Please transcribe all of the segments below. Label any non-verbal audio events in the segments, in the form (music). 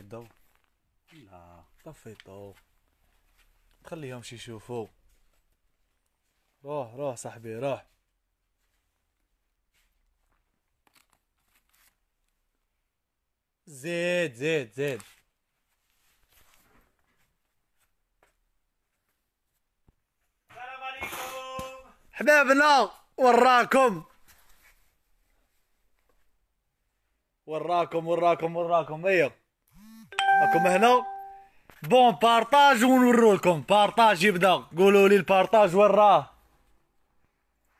طفي الضو لا طفي الضو تخليهم شي يشوفوا روح روح صاحبي روح زيد زيد زيد السلام عليكم حبابنا وراكم وراكم وراكم وراكم ايوه راكم هنا بون بارطاج ونورو لكم بارطاج يبدا قولوا لي البارطاج وين راه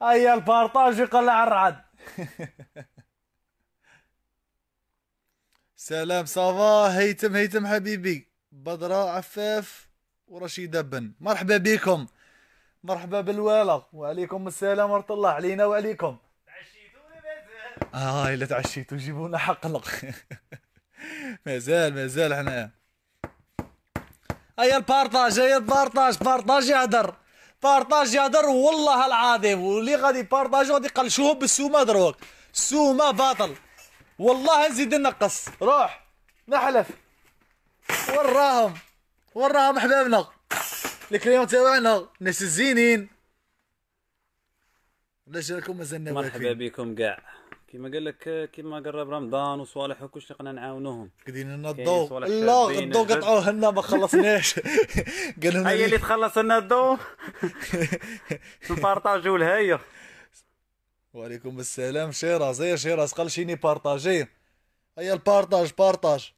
هيا البارطاج يقلع الرعد سلام صافا هيتم هيتم حبيبي بدرة عفاف ورشيدة بن مرحبا بكم مرحبا بالوالا وعليكم السلام ورحمة الله علينا وعليكم تعشيتوا ولا مازال اه الا تعشيتوا جيبونا حقنا مازال مازال حنايا هيا البارطاج هيا البارطاج بارطاج يهدر بارطاج يهدر والله العظيم واللي غادي بارطاج غادي يقلشوه بالسومه دروك السومه باطل والله نزيد نقص روح نحلف وراهم وراهم احبابنا الكليون تاعنا الناس الزينين علاش راكم مازال مرحبا بكم كاع كيما قال لك كيما قرب رمضان وصالح وكلش قلنا نعاونوهم قدينا لنا إيه، الضوء لا الضوء قطعوه لنا ما خلصناش (laughs) قال لهم هي اللي تخلص لنا الضوء (laughs) نبارطاجيو هي وعليكم السلام شيراز يا شيراز قال شيني بارطاجي هيا البارطاج بارطاج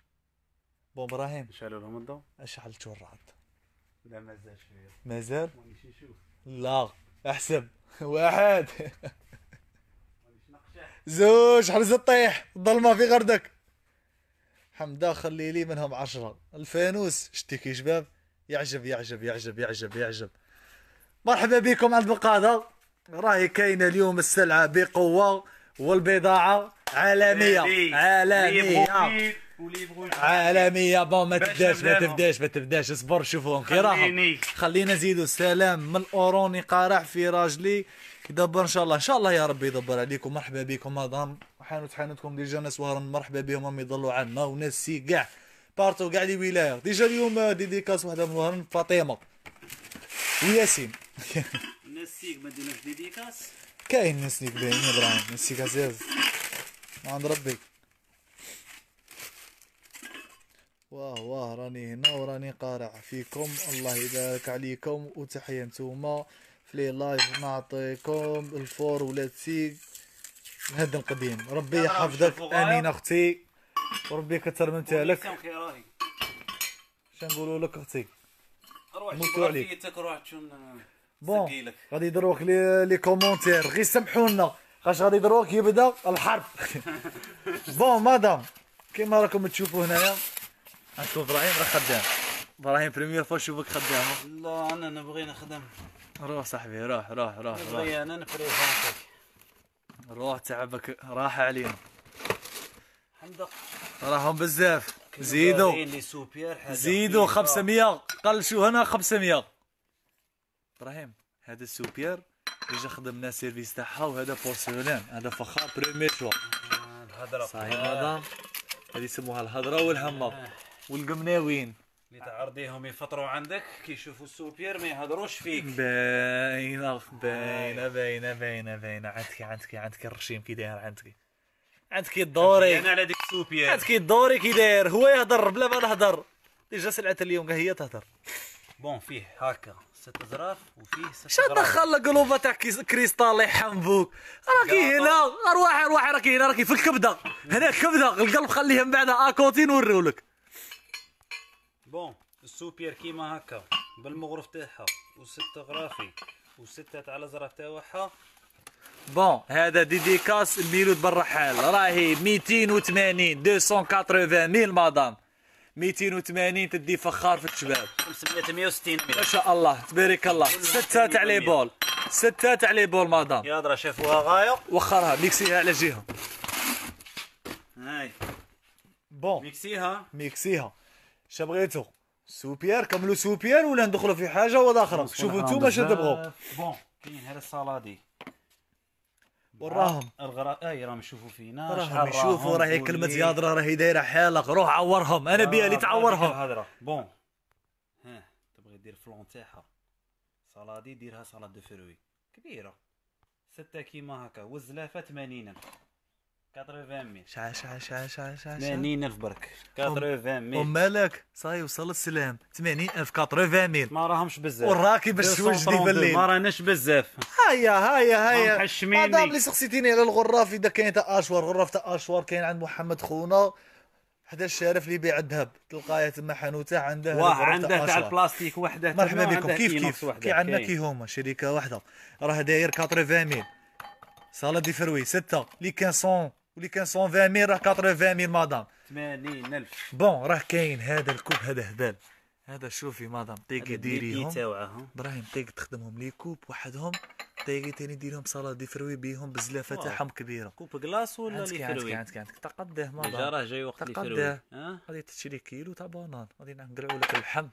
بون ابراهيم شالوا لهم الضوء اشعلتوا الرعد لا مازال شويه مازال لا احسب (laughs) واحد زوج حرز الطيح الظلمه في غردك حمدا خلي لي منهم عشرة الفانوس اشتكي شباب يعجب يعجب يعجب يعجب يعجب مرحبا بكم عند بقادة راهي كاينة اليوم السلعة بقوة والبضاعة عالمية عالمية عالمية بون ما تبداش ما تبداش ما تبداش اصبر شوفوهم كي راهم خلينا نزيدوا السلام من الاوروني قارح في راجلي دبر ان شاء الله ان شاء الله يا ربي يدبر عليكم مرحبا بكم مدام حانوت حانوتكم ديجا ناس وهران مرحبا بهم هم يضلوا عنا وناس سي كاع بارتو كاع لي ولايه ديجا اليوم ديديكاس وحده من وهران فاطمه وياسين الناس (laughs) سيك ما ديناش ديديكاس كاين ناس سيك باين ابراهيم ناس سيك عزاز عند ربي واه واه راني هنا وراني قارع فيكم الله يبارك عليكم وتحيه نتوما بلاي لايف نعطيكم الفور ولاد سيك هذا القديم ربي يحفظك امين آه. اختي وربي يكثر من تالك شنو نقولوا لك اختي نموتوا عليك آه، بون غادي يدروك لي لي كومونتير غير سمحوا لنا خاش غادي يدروك يبدا الحرب (laughs) بون مدام كيما راكم تشوفوا هنايا عندكم ابراهيم راه خدام ابراهيم بريمير فوا نشوفك خدام والله انا نبغي نخدم روح صاحبي روح روح روح روح روح تعبك راح علينا حمدق راهم بزاف زيدوا زيدوا 500 قل شو هنا 500 ابراهيم هذا السوبير اجا خدمنا سيرفيس تاعها وهذا بورسيلان هذا فخار بريمي شوا الهضره صحيح مدام هذه يسموها الهضره والهمه آه. والقمناوين اللي تعرضيهم يفطروا عندك كيشوفوا السوبير ما يهضروش فيك باينه باينه باينه باينه باينه عندك عندك عندك الرشيم كي داير عندك عندك الدوري انا على ديك السوبير عندك الدوري كي داير هو يهضر بلا ما نهضر ديجا سلعه اليوم هي تهضر بون فيه هكا ست ازراف وفيه ست شنو دخل لك قلوبه تاع كريستال الله يرحم بوك راكي هنا ارواحي ارواحي راكي هنا راكي في الكبده هنا الكبده القلب خليه من بعدها اكوتي نوريولك بون السوبير كيما هكا بالمغرف تاعها وسته غرافي وسته على زرف تاعها بون هذا ديديكاس ميلود بالرحال راهي 280 280 ميل مدام 280 تدي فخار في الشباب 560 ميل ما شاء الله تبارك الله ستة تاع لي بول ستة تاع لي بول مدام يا درا شافوها غاية وخرها ميكسيها على جهة هاي بون ميكسيها ميكسيها اش بغيتو سوبيار كملوا سوبيار ولا ندخلوا في حاجه ولا اخرى شوفوا نتوما اش تبغوا بون كاين هذا الصلادي وراهم الغراء اي راهم يشوفوا فينا راهم يشوفوا راهي كلمه يهضره راهي دايره حالك روح عورهم انا آه، بيا اللي تعورهم بون ها تبغي دير فلون تاعها صلادي ديرها صلاد دو فروي كبيره ستة كيما هكا والزلافه 80 80000 شحال شحال شحال شحال شحال 80000 برك 80000 ومالك صاي وصل السلام 80000 80000 ما راهمش بزاف وراكي باش ديال بالليل ما راناش بزاف هيا هيا هيا هذا اللي سقسيتيني على الغراف اذا كاين تاع اشوار غرف تاع اشوار كاين عند محمد خونا حدا الشارف اللي يبيع الذهب تلقايه تما حانوته عنده واه عنده تاع البلاستيك وحده مرحبا بكم كيف كيف كي عندنا كي هما شركه واحده راه داير 80000 صاله دي فروي 6 لي 1500 واللي كان 120 راه 80 مدام 80000 بون راه كاين هذا الكوب هذا هبال هذا شوفي مدام تيجي ديريهم ابراهيم تيجي تخدمهم لي كوب وحدهم تيجي تاني ديرهم دي فروي بيهم بزلافه تاعهم كبيره كوب كلاص ولا لي فروي عندك عندك تقده ما راه جاي وقت لي فروي غادي تشري كيلو تاع بانان غادي نقلعوا لك اللحم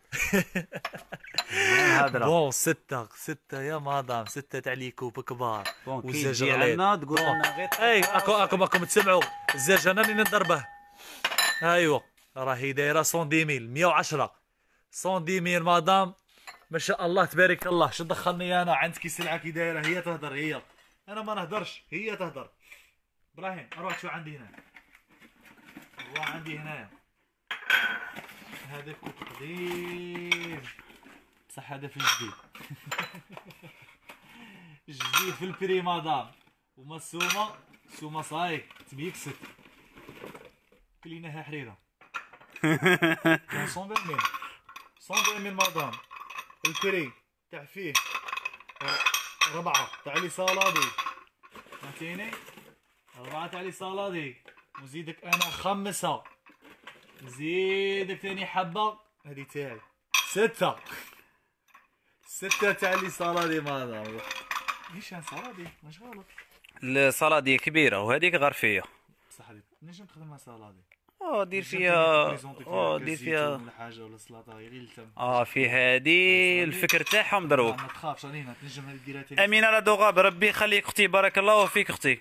بون ستة ستة يا مدام ستة تاع لي كوب كبار وزاج علينا تقول لنا غير اي اكو اكو اكو تسمعوا الزاج انا اللي نضربه ايوا راهي دايره 110 100 110 دي مير مدام ما شاء الله تبارك الله شو دخلني انا عندك سلعه كي دايره هي تهدر هي انا ما نهدرش هي تهدر ابراهيم اروح شو عندي هنا هو عندي هنايا هذا كوب قديم بصح هذا في الجديد الجديد (laughs) في البري مدام وما السومه السومه صاي تبيكست كليناها حريره 500 (laughs) صندوق من مادام الكري تاع فيه ربعة تاع لي صلادي فهمتيني ربعة تاع لي صلادي وزيدك انا خمسة زيدك ثاني حبة هذي تاعي ستة ستة تاع لي صلادي مادام ايش صلادي مش غلط الصالادي كبيرة وهذيك غرفية بصح نجم تخدمها صالادي اه دير فيها اه دير فيها ولا ولا سلطه غير اللثم اه في هادي الفكر تاعهم دروك ما تخافش راني تنجم ديرها امين على دوغاب ربي يخليك اختي بارك الله فيك اختي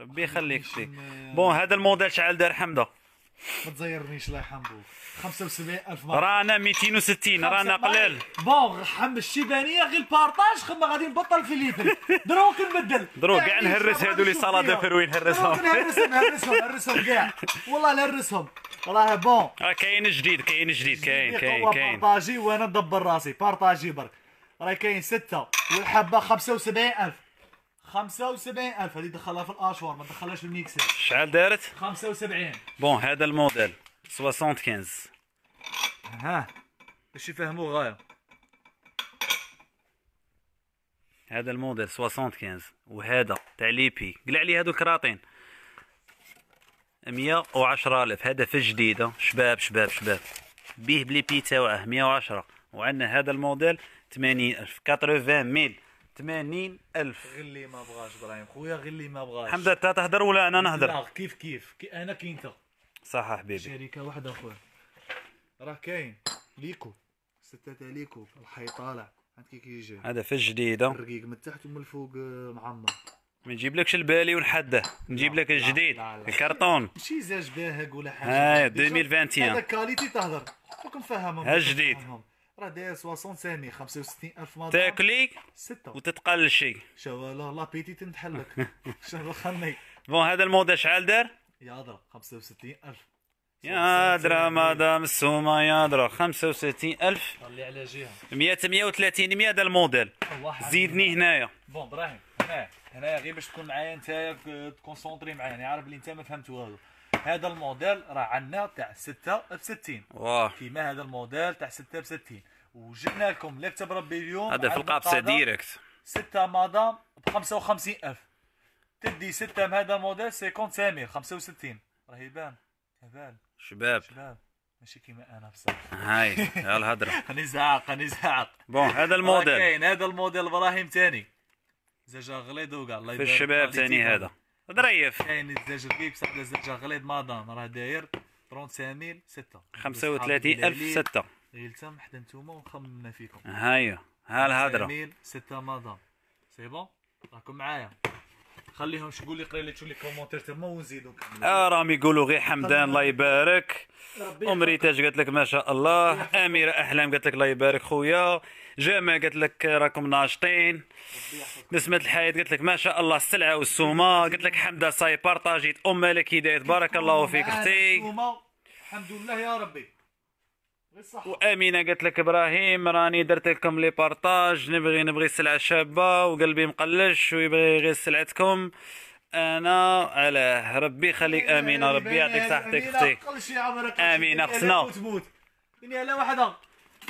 ربي يخليك اختي بون هذا الموديل شعل دار حمده ما تزيرنيش الله يحمدك 75000 مره رانا 260 رانا قلال بون حم الشيبانيه غير البارطاج خما غادي نبطل في ليتر دروك نبدل دروك كاع يعني نهرس هادو لي صالاد فروين نهرسهم نهرسهم نهرسهم نهرسهم كاع والله نهرسهم راه بون راه كاين جديد كاين جديد كاين كاين كاين بارطاجي وانا ندبر راسي بارطاجي برك راه كاين سته والحبه 75000 الف هذه دخلها في الاشوار ما دخلهاش في الميكسر شحال دارت 75 بون هذا الموديل 75 ها باش يفهموا غايه هذا الموديل 75 وهذا تاع ليبي قلع لي هذو الكراطين 110000 هذا في الجديده شباب شباب شباب بيه بليبي تاوعه 110 وعندنا هذا الموديل 80000 80000 80 غير اللي ما بغاش ابراهيم خويا غير اللي ما بغاش حمزه تهضر ولا انا نهضر كيف كيف كي انا كي انت صح حبيبي شركه واحده اخويا راه كاين ليكو ستة ليكو الحي طالع عرفت كي يجي هذا في الجديده الرقيق من التحت ومن الفوق آه، معمر ما نجيبلكش البالي ونحده نجيب لك الجديد الكرتون ماشي زاج باهق ولا حاجه اه 2021 هذا كاليتي تهضر فوق نفهمهم الجديد راه داير 60 سامي 65 الف مره تاكلي سته وتتقلشي شوف لا لابيتي تنتحلك شوف الخني بون هذا الموضه شحال دار يادرا 65000 درا مدام السومه درا 65000 خلي على جهه 100 130 100 هذا الموديل زيدني هنايا بون ابراهيم هنايا هنايا غير باش تكون معايا انت تكونسونتري معايا يعني عارف اللي انت ما فهمت والو هذا الموديل راه عندنا تاع 6 ب 60 واه كيما هذا الموديل تاع 6 ب 60 وجبنا لكم لا ربي اليوم هذا في القابسه ديريكت 6 مدام ب 55000 تدي ستة هذا موديل 50 سامي 65 راه يبان هبال شباب شباب ماشي كيما انا بصح هاي الهضره راني (laughs) زعق راني زعق بون هذا الموديل كاين هذا الموديل ابراهيم ثاني زاجا غليظ وكاع الله يبارك في الشباب ثاني هذا ظريف كاين الزجاج غليظ بصح الزجاج غليظ مادام راه داير 35000 6 35000 6 غيلتم حتى نتوما وخممنا فيكم هاي ها الهضره 35000 6 مادام سي بون راكم معايا خليهم شكون يقرا لي شو لي كومونتير تما ونزيدو اه راهم يقولوا غير حمدان الله يبارك ام ريتاج قالت لك ما شاء الله اميره احلام قالت لك الله يبارك خويا جامع قالت لك راكم ناشطين نسمة الحياة قالت لك ما شاء الله السلعة والسومة قالت لك حمدة صاي بارطاجيت ام مالك هداية بارك الله فيك اختي الحمد لله يا ربي وامينه قالت لك ابراهيم راني درت لكم لي بارطاج نبغي نبغي سلعه شابه وقلبي مقلش ويبغي غير سلعتكم انا علاه ربي يخليك إيه، امينه إيه، ربي يعطيك إيه، صحتك اختي امينه خصنا على واحده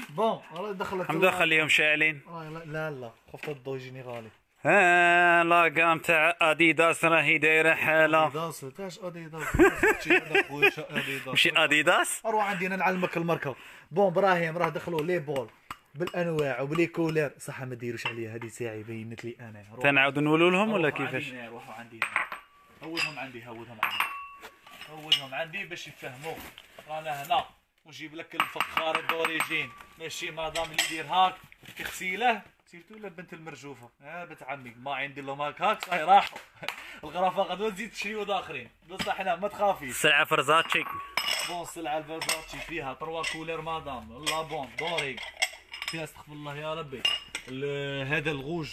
بون دخلت الحمد لله خليهم شاعلين لا لا خفت الضو يجيني غالي لا قام تاع اديداس راهي دايره حاله اديداس تاعش اديداس ماشي اديداس اروح عندي انا نعلمك الماركه بون ابراهيم راه دخلوا لي بول بالانواع وبلي كولير صح ما ديروش عليا هذه ساعي بينت لي انا تنعاود نولوا لهم ولا كيفاش؟ روحوا عندي هودهم عندي هودهم عندي هودهم عندي باش يفهموا رانا هنا ونجيب لك الفخار الدوريجين ماشي مادام اللي يدير هاك كغسيله سيرتو ولا البنت المرجوفه ها آه، بنت عمي ما عندي لهم ماك هاكس اي راحوا (laughs) الغرفه غدوه تزيد تشري داخلين بصح هنا ما تخافي السلعه فرزاتشي بون السلعه الفرزاتشي فيها تروا كولير مدام بون دوري فيها استغفر الله يا ربي هذا الغوج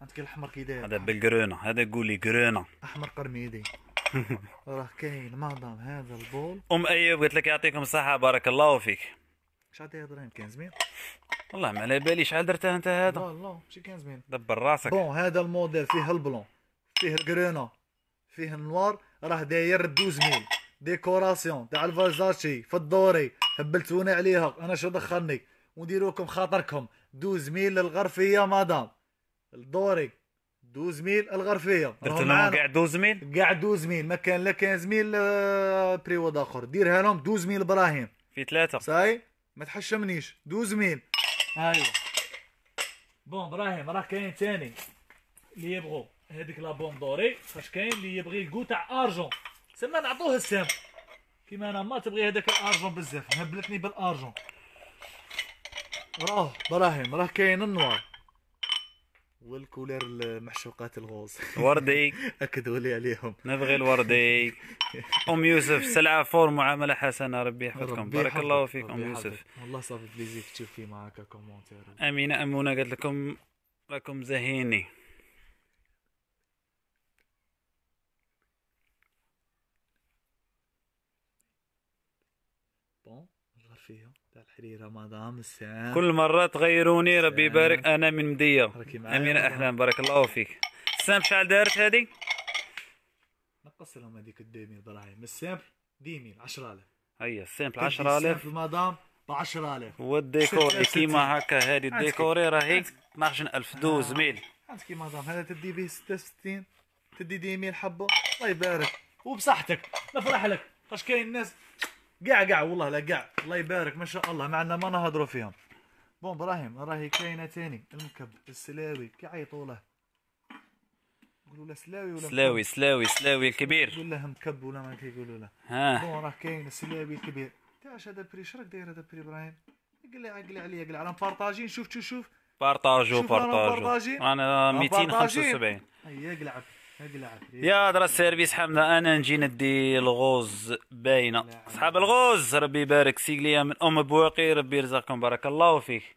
عندك الاحمر كي داير هذا بالقرونه هذا قولي قرونه احمر قرميدي (laughs) راه كاين مدام هذا البول ام ايوب قلت لك يعطيكم الصحه بارك الله فيك شحال داير دراهم 15000 والله ما على بالي شحال درت انت هذا لا لا ماشي 15000 دبر راسك بون هذا الموديل فيه البلون فيه الكرونا فيه النوار راه داير 12000 ديكوراسيون تاع الفازاشي في الدوري هبلتوني عليها انا شو دخلني ونديرو لكم خاطركم 12000 للغرفيه مدام الدوري 12000 الغرفيه درت لهم كاع 12000 كاع 12000 ما كان لا 15000 آه، بريود اخر ديرها لهم 12000 ابراهيم في ثلاثه صاي ما تحشمنيش دوز مين هايو بون ابراهيم راه كاين ثاني اللي يبغوا هذيك لا دوري فاش كاين اللي يبغي الكو تاع ارجون تسمى نعطوه السام كيما انا ما تبغي هذاك الارجون بزاف هبلتني بالارجون راه ابراهيم راه كاين النوار والكولير المحشوقات الغوز وردي (laughs) اكدوا لي عليهم نبغي الوردي (laughs) ام يوسف سلعه فور معامله حسنه ربي يحفظكم بارك حفظ. الله فيك ام يوسف والله صافي بليزير كثير في معاك كومونتير امينه امونه قالت لكم راكم زهيني شهري رمضان السام كل مرة تغيروني ربي يبارك أنا من مدية أمينة أحلام بارك الله فيك سام شحال دارت هادي؟ نقص لهم هذيك 2000 دراهم السامبل 2000 10000 هيا السامبل 10000 مدام ب 10000 والديكور كيما هكا هذه الديكوري راهي 12000 دوز آه. ميل عرفت كيما مدام هذا تدي به 66 تدي 2000 حبه الله يبارك وبصحتك نفرح لك فاش كاين الناس قاع قاع والله لا قاع الله يبارك ما شاء الله مع ما نهضروا فيهم بون ابراهيم راهي كاينه ثاني المكب السلاوي كيعيطوا له يقولوا له سلاوي ولا سلاوي سلاوي سلاوي الكبير يقول له مكب ولا ما كيقولوا له ها بون راه كاين السلاوي الكبير تاعش هذا بري شرك داير هذا بري ابراهيم قلع قلع عليا قلع راه بارطاجي شوف شوف بارطاجو بارطاجو انا 275 هيا قلع يا درا السيرفيس حمدا انا نجي ندي الغوز باينه اصحاب نعم. الغوز ربي يبارك سيك ليا من ام بواقي ربي يرزقكم بارك الله فيك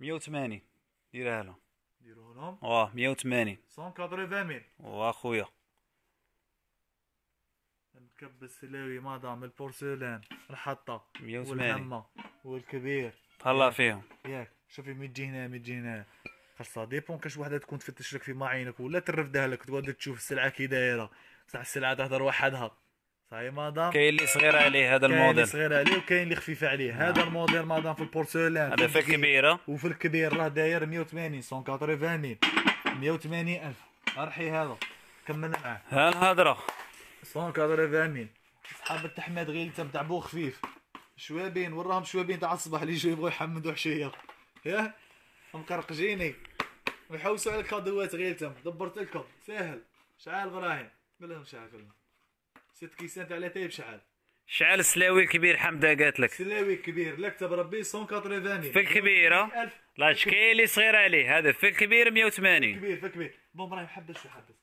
مية وثمانين ديرها لهم ديروها لهم واه مية وثمانين واه خويا كب السلاوي ما دام البورسلان الحطه والهمه والكبير تهلا فيهم ياك شوفي من تجي هنا من تجي هنا خاصة ديبون كاش وحده تكون تفتش لك في معينك ولا ترفدها لك تقعد تشوف السلعه كي دايره بصح السلعه تهضر وحدها صاي مادام كاين اللي صغير عليه هذا الموديل كاين اللي صغير عليه وكاين اللي خفيف عليه نعم. هذا الموديل مادام في البورسلان هذا في الكبيره وفي الكبير راه داير 180 180 180000 ارحي هذا كملنا معاه ها الهضره كادر 180 اصحاب التحميد غير متاع بو خفيف شوابين وراهم شوابين تاع الصباح اللي يجوا يبغوا يحمدوا حشيه ياه مقرقجيني ويحوسوا على الكادوات غير غيلتهم دبرت لكم ساهل شعال ابراهيم قول لهم شعال قول ست كيسان تاع لاتاي بشعال شعال السلاوي الكبير حمدا قالت لك السلاوي الكبير لك ربي 180 في الكبيره لا شكي اللي صغير عليه هذا في الكبير 180 في الكبير في الكبير بون براهيم حبس حبس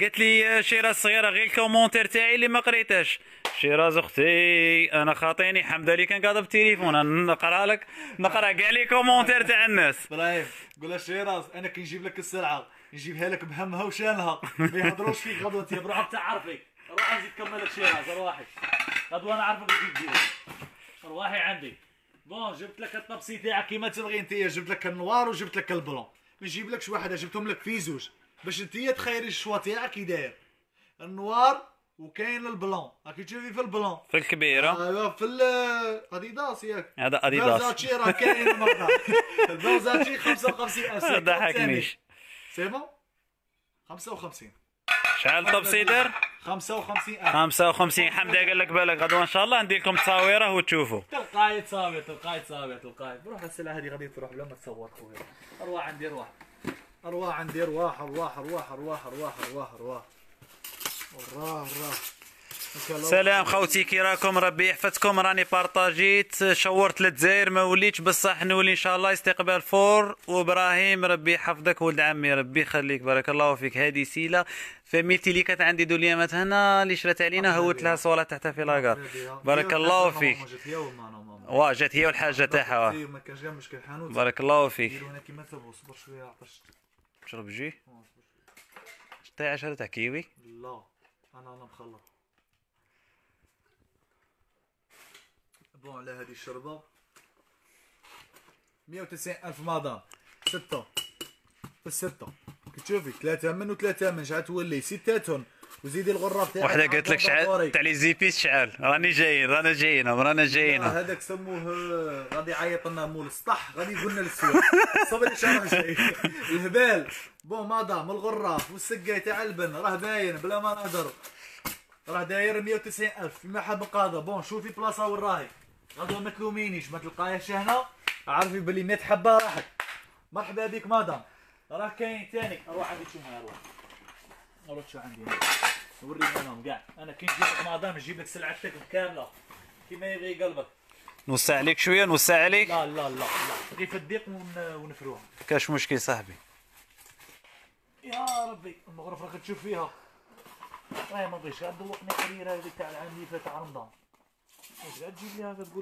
قالت لي شيراز صغيره غير الكومونتير تاعي اللي ما قريتهاش شيراز اختي انا خاطيني حمد لله كان قاضي بالتليفون نقرا لك نقرا كاع لي كومونتير تاع الناس ابراهيم قول شيراز انا كي نجيب لك السلعه نجيبها لك بهمها وشانها ما يهضروش فيك غدوه انت بروحك تعرفي روح نزيد كمل لك شيراز روحي غدوه انا عارفك تجيب روحي عندي بون جبت لك الطبسي تاعك كيما تبغي انت جبت لك النوار وجبت لك البلون ما نجيبلكش واحد جبتهم لك في زوج باش انتيا تخيري الشوا تاعك كي داير النوار وكاين البلون راكي تشوفي في البلون في الكبيره ايوا في اديداس ياك هذا اديداس البوزاتشي راه كاين مرضى البوزاتشي 55 ألف ما ضحكنيش سي بون 55 شحال طب سيدر 55 ألف 55 حمدا قال لك بالك غدوه ان شاء الله ندير لكم تصاويره وتشوفوا تلقاي تصاوير تلقاي تصاوير تلقاي بروح السلعه هذه غادي تروح بلا ما تصور خويا روح عندي روح ارواح عندي ارواح ارواح ارواح ارواح ارواح ارواح ارواح ارواح ارواح سلام خوتي كي راكم ربي يحفظكم راني بارطاجيت شورت للجزائر ما وليتش بصح نولي ان شاء الله استقبال فور وابراهيم ربي يحفظك ولد عمي ربي يخليك بارك الله فيك هذه سيله فميتي اللي كانت عندي دوليامات هنا اللي شرات علينا هوت لها صوره تحتها في لاكار بارك الله فيك واه جات هي والحاجه تاعها بارك الله فيك تشرب جي شتي عشرة تاع كيوي لا انا انا مخلط بون على هذه الشربه 190 الف مادام ستة بالستة كتشوفي ثلاثة من وثلاثة من شحال تولي ستة وزيدي الغراف تاعك وحده قالت لك شحال تاع لي زيبيس شحال راني جايين رانا جايين رانا جايين هذاك سموه آه، غادي يعيط لنا مول السطح غادي يقول لنا السوق (laughs) صبري شرح شيء (laughs) الهبال بو مضى من الغراف تاع البن راه باين بلا ما نهضر راه داير 190 ألف في محل قاضي بون شوفي بلاصة وين راهي غادي ما تلومينيش ما تلقاهاش هنا عرفي بلي 100 حبة راحت مرحبا بك مدام راه كاين ثاني روح عندي تشوف معايا روح اروح شو عندي نوريك انا كاع انا كي نجيب لك مدام نجيب لك سلعتك كاملة كيما يبغي قلبك نوسع عليك شويه نوسع عليك لا لا لا لا غير في الضيق ونفروها كاش مشكل صاحبي يا ربي المغرف راك تشوف فيها راه ما بغيتش غير دوقني قريره هذيك تاع العام اللي فات تاع رمضان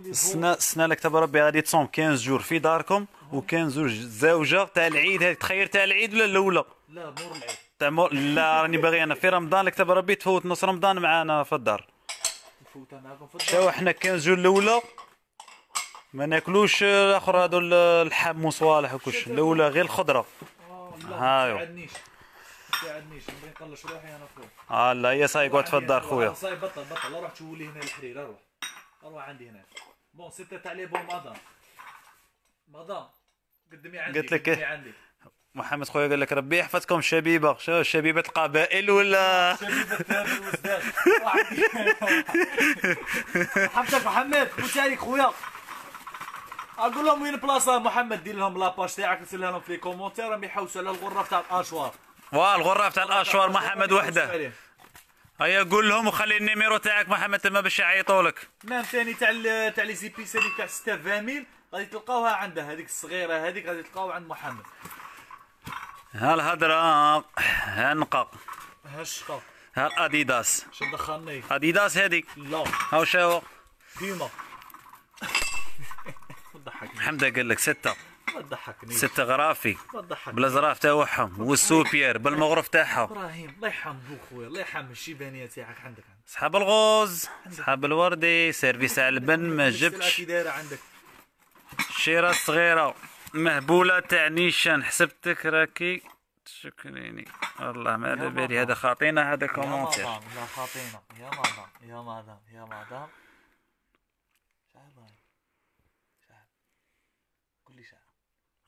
السنة السنة اللي كتب ربي غادي تصوم 15 جور في داركم و15 جور زوجة تاع العيد هذيك تخير تاع العيد ولا الأولى؟ لا مور العيد تاع مور لا راني باغي انا في رمضان لك تبارك ربي تفوت نص رمضان معانا في الدار تفوتها معاكم في الدار شاو حنا 15 جور الأولى ما ناكلوش الاخر هذو اللحم وصوالح وكلش الاولى غير الخضره آه، هايو ما تساعدنيش تساعدنيش نبغي نقلش روحي انا فوق اه لا هي صاي قعد في الدار خويا صاي بطل بطل اروح تولي هنا الحرير اروح اروح عندي هنا بون ستة تاع لي بون مدام مدام قدمي عندي قلت لك إيه؟ عندي محمد خويا قال لك ربي يحفظكم شبيبه شو شبيبه القبائل ولا شبيبه الوزدان (laughs) حفظك (laughs) محمد قلت عليك خويا اقول لهم وين بلاصه محمد دير لهم لاباج تاعك ارسل لهم في كومونتير راهم يحوسوا على الغرف تاع الاشوار واه الغرف تاع الاشوار محمد وحده هيا قول لهم وخلي النيميرو تاعك محمد تما باش يعيطوا لك مام نعم، ثاني تاع تاع لي زيبيس هذيك تاع 6 غادي تلقاوها عنده هذيك الصغيره هذيك غادي تلقاوها عند محمد ها الهضره ها النقا ها الشقق ها الاديداس شنو دخلني اديداس هذيك لا هاو شاو ديما تضحكني حمد قال لك ستة ما تضحكني ستة غرافي ما تضحكني بالازراف تاعهم والسوبير بالمغرف تاعهم ابراهيم الله يحمدو خويا الله يحم الشيبانية تاعك عندك صحاب الغوز صحاب الوردي سيرفيس على البن ما جبتش عندك شيرة صغيرة مهبولة تاع نيشان حسبتك راكي تشكريني والله ما على بالي هذا خاطينا هذا كومونتير يا مدام لا خاطينا يا مدام يا مدام يا مدام كل شقة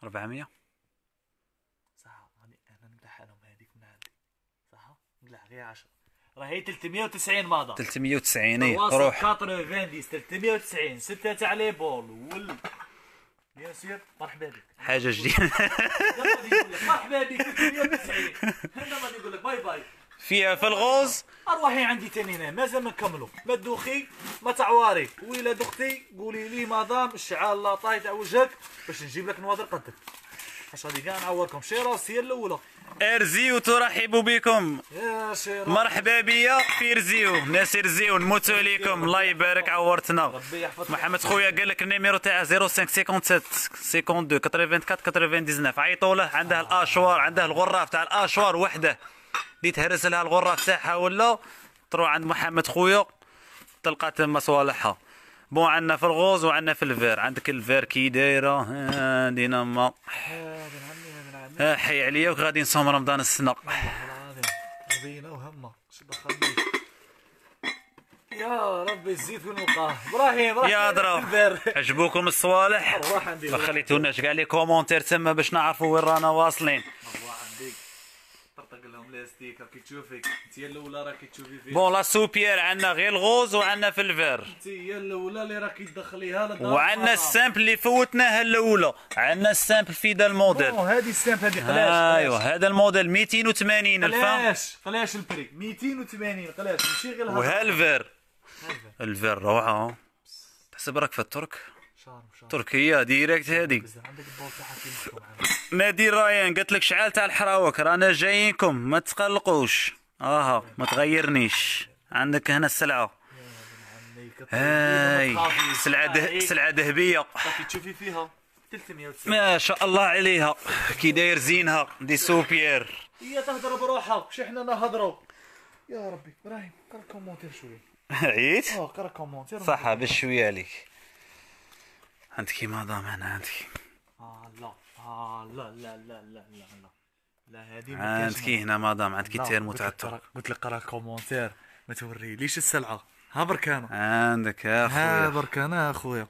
400 صح انا نمدح لهم هذيك من عندي صح نقلع غير 10 راهي 390 ماضى 390 اي روح 90 390 ستة تاع لي بول وال بيان سير مرحبا بك حاجة جديدة مرحبا بك 390 هذا غادي نقول لك باي باي فيها في الغوز اروحي عندي تاني هنا مازال ما نكملوا ما تدوخي ما تعواري ويلا دختي قولي لي مدام الشعال لاطاي تاع وجهك باش نجيب لك نواظر قدك اش غادي كاع نعوركم شيراوس هي الاولى ارزيو ترحب بكم يا شيراوس مرحبا بيا في ارزيو ناس ارزيو نموتوا عليكم الله يبارك عورتنا محمد خويا قال لك النيميرو تاع 0557 52 84 99 عيطوا له عنده الاشوار عنده الغراف تاع الاشوار وحده اللي تهرس لها الغره تاعها ولا تروح عند محمد خويا تلقى تما صوالحها بون عندنا في الغوز وعندنا في الفير عندك الفير كي دايره دينا ما حي عليا وغادي نصوم رمضان السنه وهمه يا ربي الزيت وين نلقاه ابراهيم يا دراو (laughs) عجبوكم الصوالح ما خليتوناش كاع لي كومونتير تما باش نعرفوا وين رانا واصلين ستيك راكي تشوفي انت الاولى راكي تشوفي فيها بون لا سوبيير عندنا غير الغوز وعندنا في الفير انت هي الاولى اللي راكي تدخليها وعندنا السامبل اللي فوتناها الاولى عندنا السامبل في ذا الموديل هذه السامبل هذه قلاش ايوا هذا الموديل 280 الف قلاش قلاش البري 280 قلاش ماشي غير وها الفير الفير روعه تحسب راك في الترك تركيا ديريكت هادي نادي رايان قلت لك شعال تاع الحراوك رانا جايينكم ما تقلقوش اها ما تغيرنيش عندك هنا السلعه هاي سلعه ده... سلعه ذهبيه تشوفي فيها 300 ما شاء الله عليها كي داير زينها دي سوبيير هي تهضر بروحها حنا نهضروا يا ربي ابراهيم قرا كومونتير شويه عييت اه قرا كومونتير صح بشويه عليك عندك ماضى هنا عندك اه لا اه لا لا لا لا لا لا هذه عندك هنا مدام عندك تير متعتر قلت لك قرا كومونتير ما توري ليش السلعه ها بركان عندك يا خويا ها برك انا اخويا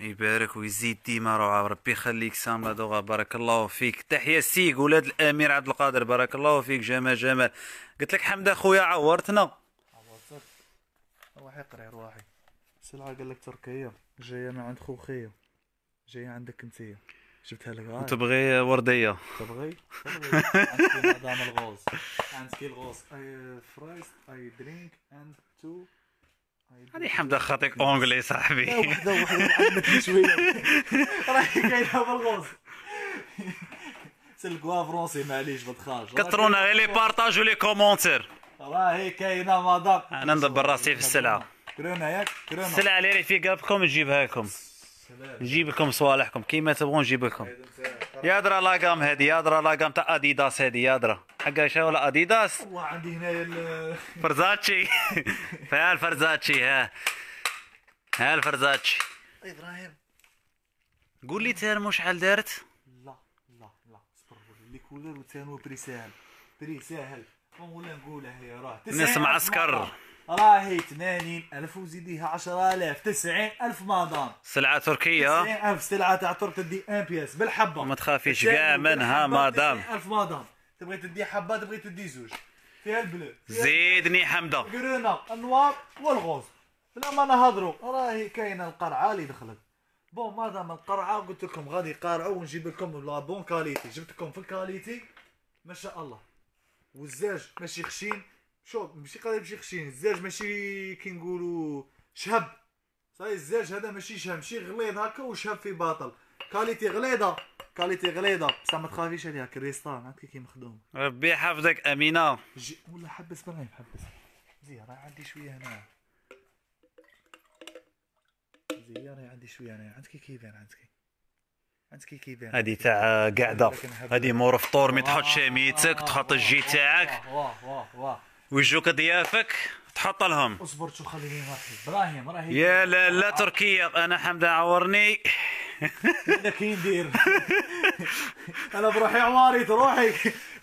يبارك ويزيد ديما روعة ربي يخليك سامة دوغا بارك الله فيك تحية سيك ولاد الأمير عبد القادر بارك الله فيك جمال جمال قلت لك حمد أخويا عورتنا عورتك روحي قري روحي سلعه قال لك تركيه جايه من عند خوخيه جايه عندك انتيا جبتها لك غاية تبغي ورديه تبغي تبغي (laughs) عندك مدام الغوز عندك الغوز اي فرايز اي درينك اند تو هذه حمد خاطيك اونجلي صاحبي وحده وحده عندك شويه (laughs) راهي كاينه بالغوز سلكوا فرونسي معليش ما تخافش كثرونا غير لي بارتاج ولي كومونتير راهي كاينه مدام انا ندبر راسي في السلعه كرونا ياك كرونا السلعة اللي في قلبكم نجيبها لكم نجيب لكم صوالحكم كيما تبغون نجيب لكم يا درا لاقام هادي يا درا لاقام تاع اديداس هادي يا درا حقا شا ولا اديداس والله عندي هنايا (laughs) فرزاتشي (laughs) فيها الفرزاتشي ها ها الفرزاتشي ابراهيم قول لي تيرمو شحال دارت لا لا لا اصبر لي كولور وتيرمو بري ساهل بري ساهل نقولها هي راه نسمع سكر راهي 80000 وزيديها 10000 90000 مادام سلعه تركيه 90000 سلعه تاع ترك تدي ان بياس بالحبه ما تخافيش كاع منها مادام 90000 مادام تبغي تدي حبه تبغي تدي زوج فيها البلو زيدني حمده كرونا النوار والغوز ما نهضروا راهي كاينه القرعه اللي دخلت بون مادام القرعه قلت لكم غادي قارعوا ونجيب لكم لا بون كاليتي جبت لكم في الكاليتي ما شاء الله والزاج ماشي خشين شوف ماشي قادر بشي خشين الزاج ماشي كي نقولوا شهب صاي الزاج هذا ماشي شهب ماشي غليظ هكا وشهب في باطل كاليتي غليظه كاليتي غليظه بصح ما تخافيش عليها كريستال عرفت كي مخدوم ربي يحفظك امينه جي... حبس براهيم حبس زين راه عندي شويه هنا زين راه عندي شويه هنا عندك كي كيبان عندك عندك كي كيبان يعني؟ هادي تاع قاعده هادي مور فطور ما تحطش ميتك آه، تحط الجي آه، آه، تاعك واه واه واه ويجوك ضيافك تحط لهم اصبر شو خليني ابراهيم راهي يا لا لا تركيا انا حمد عورني انا إيه كي ندير انا بروحي عواري تروحي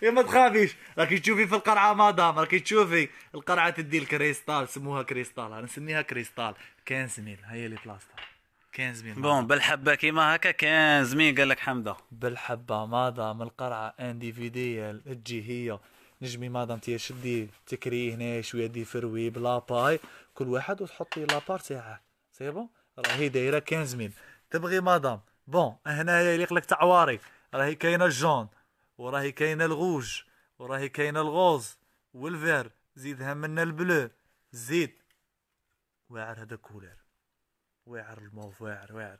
يا ما تخافيش راكي تشوفي في القرعه مدام راكي تشوفي القرعه تدي الكريستال سموها كريستال انا نسميها كريستال ميل هي اللي بلاصتها ميل بون بالحبه كيما هكا ميل قال لك حمده بالحبه مدام القرعه انديفيديال تجي هي نجمي مادام انت شدي تكري هنا شويه دي فروي بلا باي كل واحد وتحطي لابار تاعها سي بون راهي دايره 15000 تبغي مادام بون هنايا يليق لك تعواري راهي كاينه الجون وراهي كاينه الغوج وراهي كاينه الغوز والفير زيدها منا البلو زيد واعر هذا كولير واعر الموف واعر واعر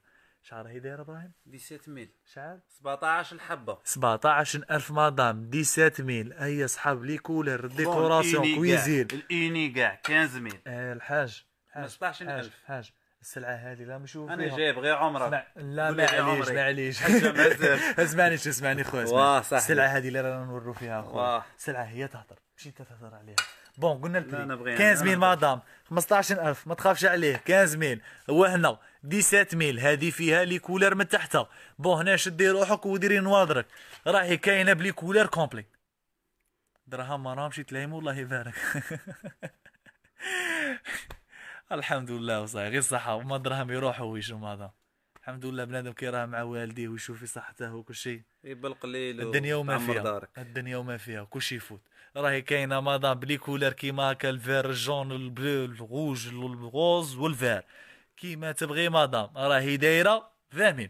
شعر هي دايره ابراهيم 17 ميل شعر 17 الحبه 17000 مدام مدام 17 ميل هي صحاب لي كولر ديكوراسيون كويزين الاني كاع 15 ميل آه الحاج 15000 حاج السلعه هذه لا نشوف انا جايب غير عمرك ما... لا معليش معليش اسمعني اسمعني خويا السلعه هذه اللي رانا نورو فيها خويا السلعه هي تهضر ماشي انت تهضر عليها بون قلنا البري 15000 مدام 15000 ما تخافش عليه 15000 هو هنا 17 ميل هذه فيها لي كولر من تحتها بون هنا شدي روحك وديري نواظرك راهي كاينه بلي كولر كومبلي دراهم ما راهمش يتلايموا الله يبارك (laughs) الحمد لله وصاي غير صحه وما دراهم يروحوا ويجوا ماذا الحمد لله بنادم كي راه مع والديه ويشوف في صحته وكل شيء بالقليل الدنيا وما فيها دارك. الدنيا وما فيها كل شيء يفوت راهي كاينه مادام بلي كولر كيما هكا الفير الجون البلو الغوج الغوز والفير كيما تبغي مدام راهي دايره 20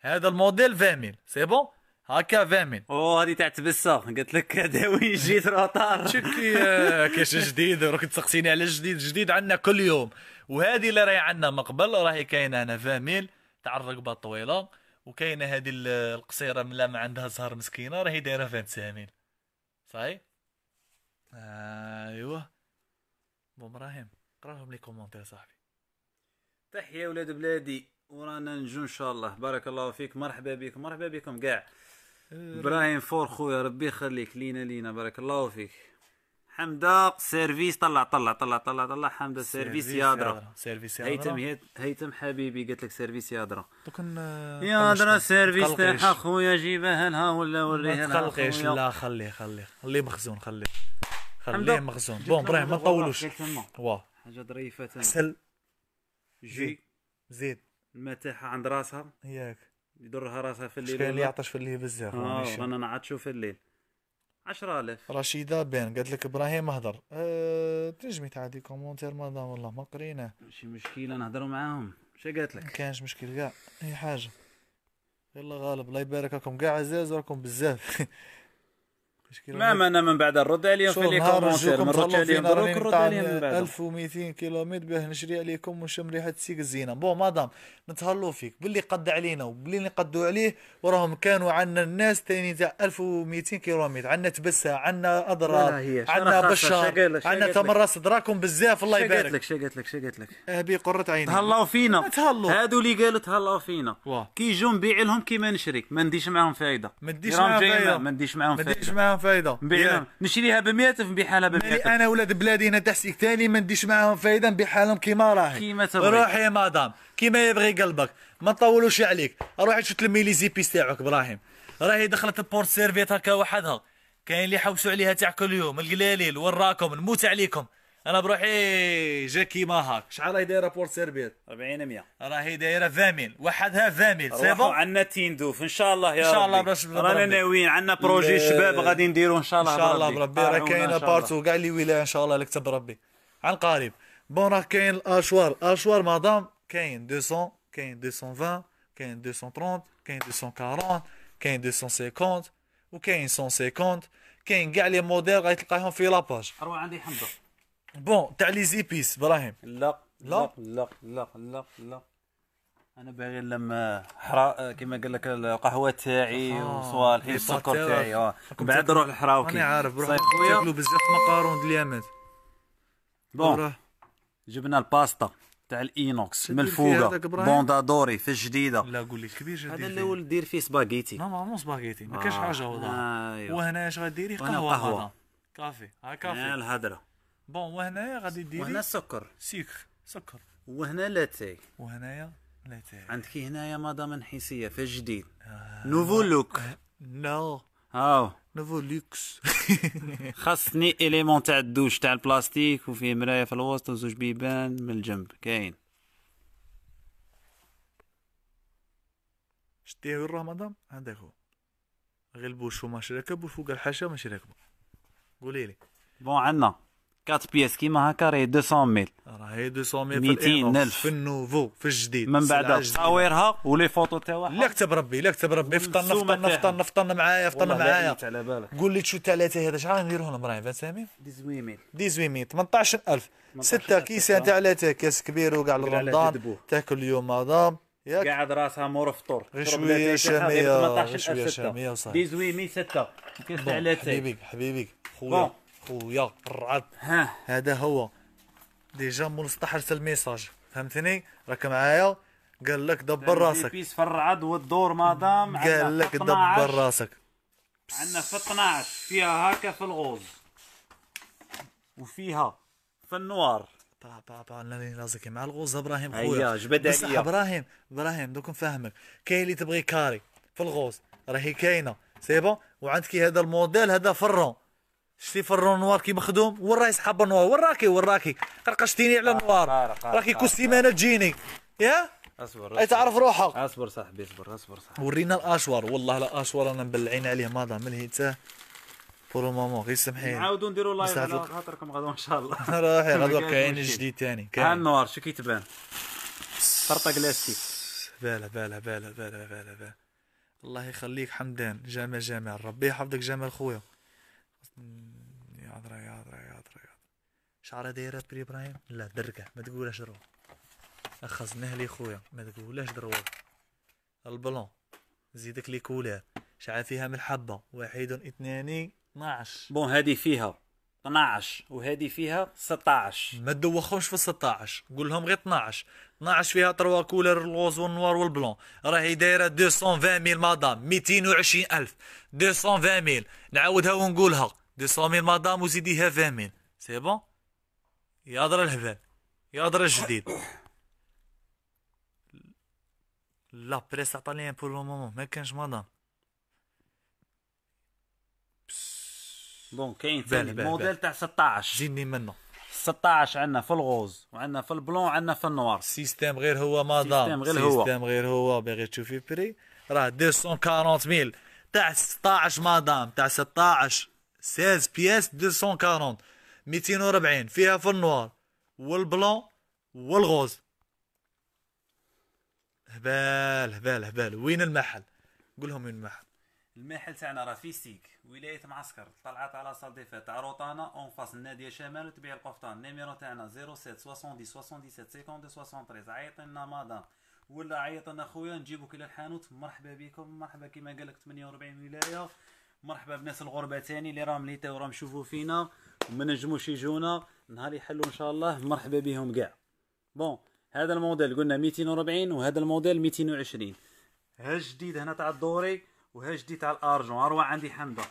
هذا الموديل 20 سي بون هكا 20 اوه هادي تاع تبسه قلت لك داوي جيت (laughs) روطار شكي آه، كاش جديد راك تسقسيني على الجديد جديد عندنا كل يوم وهذه اللي راهي عندنا من قبل راهي كاينه هنا 20 تاع الرقبه الطويله وكاينه هذه القصيره لا ما عندها زهر مسكينه راهي دايره 25 صاي آه، ايوه بوم راهم قراهم لي كومونتير صاحبي تحيا ولاد بلادي ورانا نجو ان شاء الله بارك الله فيك مرحبا بكم مرحبا بكم كاع أه، ابراهيم فور خويا ربي يخليك لينا لينا بارك الله فيك حمدا سيرفيس طلع طلع طلع طلع طلع حمدا سيرفيس يادرا سيرفيس يادرا هيثم هيثم حبيبي قالت لك سيرفيس يادرا دوك يادرا سيرفيس تاعها خويا جيبها لها ولا وريها لها ما تقلقيش لا خليه خليه خليه مخزون خليه خليه مخزون بون ابراهيم ما نطولوش واه حاجه ظريفه سهل جي زيد المتاحه تاعها عند راسها ياك يدرها راسها في الليل شكون اللي يعطش في الليل بزاف اه انا نعطشو في الليل 10000 رشيده بان قالت لك ابراهيم اهدر أه... تنجمي تعادي كومونتير مدام والله ما قريناه ماشي مشكله نهضروا معاهم اش قالت لك ما كانش مشكل كاع اي حاجه يلا غالب الله يبارك لكم كاع عزاز راكم بزاف (laughs) ما ما انا من بعد نرد عليهم في لي كومونتير من رد عليهم دروك نرد عليهم من بعد 1200 كيلومتر باه نشري عليكم ونشم ريحه السيك الزينه بون مدام نتهلو فيك باللي قد علينا وباللي نقدوا عليه وراهم كانوا عندنا الناس ثاني تاع 1200 كيلومتر عندنا تبسه عندنا اضرار عندنا بشار عندنا تمر راس دراكم بزاف الله يبارك قالت لك شا قالت لك شا قالت لك ابي أه، قره عيني تهلاو فينا تهلاو هادو اللي قالوا تهلاو فينا كي يجوا نبيع لهم كيما نشري ما نديش معاهم فايده ما نديش معاهم فايده ما نديش معاهم فايده معاهم فايده نبيعها نشريها ب 100 نبيعها ب 100 انا ولاد بلادي هنا تحتك ثاني ما نديش معاهم فايده نبيع حالهم كيما راهي كيما تبغي روحي مدام كيما يبغي قلبك ما نطولوش عليك روحي شوف تلمي لي زيبيس تاعك ابراهيم راهي دخلت البورت سيرفيت هكا وحدها كاين اللي حوسوا عليها تاع كل يوم القلاليل وراكم نموت عليكم انا بروحي إيه، جاكي ماهاك شحال راهي دايره بور سيربيت 40 100 راهي دايره فاميل وحدها فاميل سي بون عندنا تيندوف ان شاء الله يا ان شاء الله باش رانا ناويين عندنا بروجي شباب غادي نديرو ان شاء الله ان شاء الله بربي راه كاينه بارتو كاع اللي ولايه ان شاء الله لك ربي عن قريب بون راه كاين الاشوار الاشوار مدام كاين 200 كاين 220 كاين 230 كاين 240 كاين 250 وكاين 150 كاين كاع لي موديل غادي تلقاهم في لاباج اروح عندي حمدو بون تاع لي زيبيس ابراهيم لا لا لا لا لا لا انا باغي لما حرا كيما قال لك القهوه تاعي آه، وصوالحي السكر تاعي آه، بعد روح الحراوكي انا عارف روح تاكلوا بزاف مقارون ديال بون جبنا الباستا تاع الاينوكس من الفوق بوندادوري في الجديده لا قول لي كبير جديد هذا الاول دير فيه سباغيتي نورمالمون سباغيتي ما كاش آه، حاجه وضع أيوه. وهنا اش غديري قهوه قهوه كافي ها كافي الهدره بون وهنايا غادي ديري وهنا السكر سكر سكر وهنا لاتاي وهنايا لاتاي عندك هنايا مدام نحيسية في جديد نوفو لوك نو هاو نوفو لوكس خاصني اليمون تاع الدوش تاع البلاستيك وفيه مرايه في الوسط وزوج بيبان من الجنب كاين شتيه وين راه مدام عندك هو غير البوش ماشي راكب وفوق الحاشا ما راكبه قولي لي بون عندنا 4 بياس كيما هكا راهي 200 ميل راهي 200 ميل 200 الف في النوفو في الجديد من بعد تصاويرها ولي فوتو تاعها لا كتب ربي لا كتب ربي فطرنا فطرنا فطرنا فطرنا معايا فطرنا معايا قول لي تشو ثلاثه هذا شحال نديروه لهم راهي فهمي 18000 18000 18000 ستة كيسان تاع لاتا كاس كبير وكاع للرمضان تاكل اليوم مدام ياك قاعد راسها مور فطور شوية شاميه شوية شاميه 18 18000 ستة كاس تاع لا حبيبي حبيبي خويا خويا الرعد ها هذا هو ديجا مول ارسل الميساج فهمتني راك معايا قال لك دبر راسك بيس في الرعد والدور مادام قال لك دبر راسك عندنا في 12 فيها هكا في الغوز وفيها في النوار با با با لاني لازك مع الغوز ابراهيم خويا ايوا جبد بصح ابراهيم ابراهيم دوك نفهمك كاين اللي تبغي كاري في الغوز راهي كاينه سي بون وعندك هذا الموديل هذا فرون شتي في نوار كي مخدوم وين راهي صحاب النوار وين راكي وين راكي قرقشتيني على النوار راكي كل سيمانه تجيني يا اصبر اي تعرف روحك اصبر صاحبي اصبر اصبر صاحبي ورينا الاشوار والله الاشوار انا مبلعين عليه ما ماضى من هيته بورو مومون غير سمحي نعاودو نديرو لايف على خاطركم غدا ان شاء الله (laughs) روحي غدا كاين جديد ثاني ها النوار شو كيتبان فرطه كلاستيك بالا بالا بالا بالا بالا بالا الله يخليك حمدان جامع جامع ربي يحفظك جامع خويا يا يا يا ياضرا يا ياضرا شعره دايره بري ابراهيم لا دركه ما تقولهاش درو اخزناه لي خويا ما تقولهاش درو البلون زيدك لي كولير شعل فيها من الحبه واحد اثنان 12 بون هذه فيها 12 وهذه فيها 16 ما تدوخهمش في 16 قول لهم غير 12 12 فيها تروا كولر الغوز والنوار والبلون راهي دايره 220 ميل مدام 220 الف 220 ميل نعاودها ونقولها ديسومين مدام وزيديها فامين سي بون يا يهضر الهبال يهضر الجديد لا بريس عطاني ان بور لو مومون ما كانش مدام بون كاين ثاني موديل تاع 16 جيني منه 16 عندنا في الغوز وعندنا في البلون وعندنا في النوار سيستم غير هو مدام سيستم غير هو سيستم غير هو باغي تشوفي بري راه 240 ميل تاع 16 مدام تاع 16 16 بياس 240 240 فيها فرنوار والبلون والغوز هبال هبال هبال وين المحل قول لهم وين المحل المحل تاعنا راه في سيك ولايه معسكر طلعت على صال دي فات روطانا اون فاس الناديه شمال وتبيع القفطان النيميرو تاعنا 07 70 77 52 73 عيط لنا مدام ولا عيط لنا خويا نجيبوك الى الحانوت مرحبا بكم مرحبا كيما قال لك 48 ولايه مرحبا بناس الغربه تاني اللي راهم ليتا وراهم يشوفوا فينا وما نجموش يجونا نهار يحلوا ان شاء الله مرحبا بهم كاع بون هذا الموديل قلنا 240 وهذا الموديل 220 ها الجديد هنا تاع الدوري وها الجديد تاع الارجون اروع عندي حمده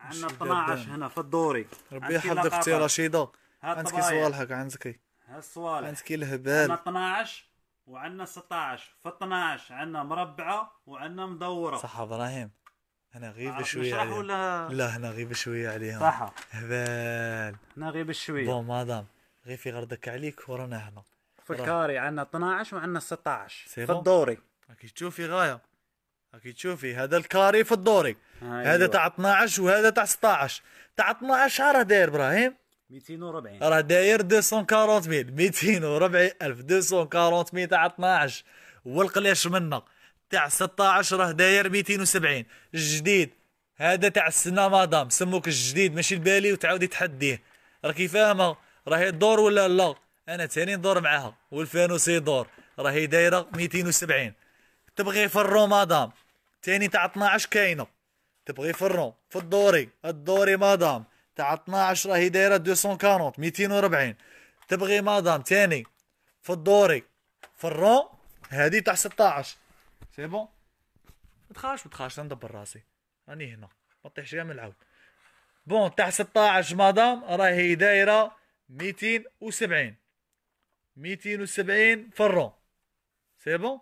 عندنا 12 هنا في الدوري ربي يحفظك اختي رشيده عندك صوالحك عندك إيه؟ ها الصوالح عندك إيه الهبال عندنا 12 وعندنا 16 في 12 عندنا مربعه وعندنا مدوره صح ابراهيم انا غيب آه، شويه عليهم ولا... لا انا غيب شويه عليهم صح هبال انا غيب شويه بون مادام في غردك عليك ورانا هنا في الكاري عندنا 12 وعندنا 16 في الدوري راكي تشوفي غايه راكي تشوفي هذا الكاري في الدوري آه هذا تاع 12 وهذا تاع 16 تاع 12 راه داير ابراهيم 240 راه داير 240 الف 240 240000 تاع 12 والقلاش منا تاع 16 داير 270 الجديد هذا تاع السنه مادام سموك الجديد ماشي البالي وتعاودي تحديه راكي فاهمه راهي تدور ولا لا انا تاني ندور معاها والفانوس يدور راهي دايره 270 تبغي فرو مادام تاني تاع 12 كاينه تبغي فرو في الدوري الدوري مادام تاع 12 راهي دايره 240 240 تبغي مادام تاني في الدوري فرو هذه تاع 16 سي بون ما تخافش ما تخافش ندبر راسي راني هنا ما طيحش كاع من العود بون تاع 16 مدام راهي دايره 270 270 فرون سي بون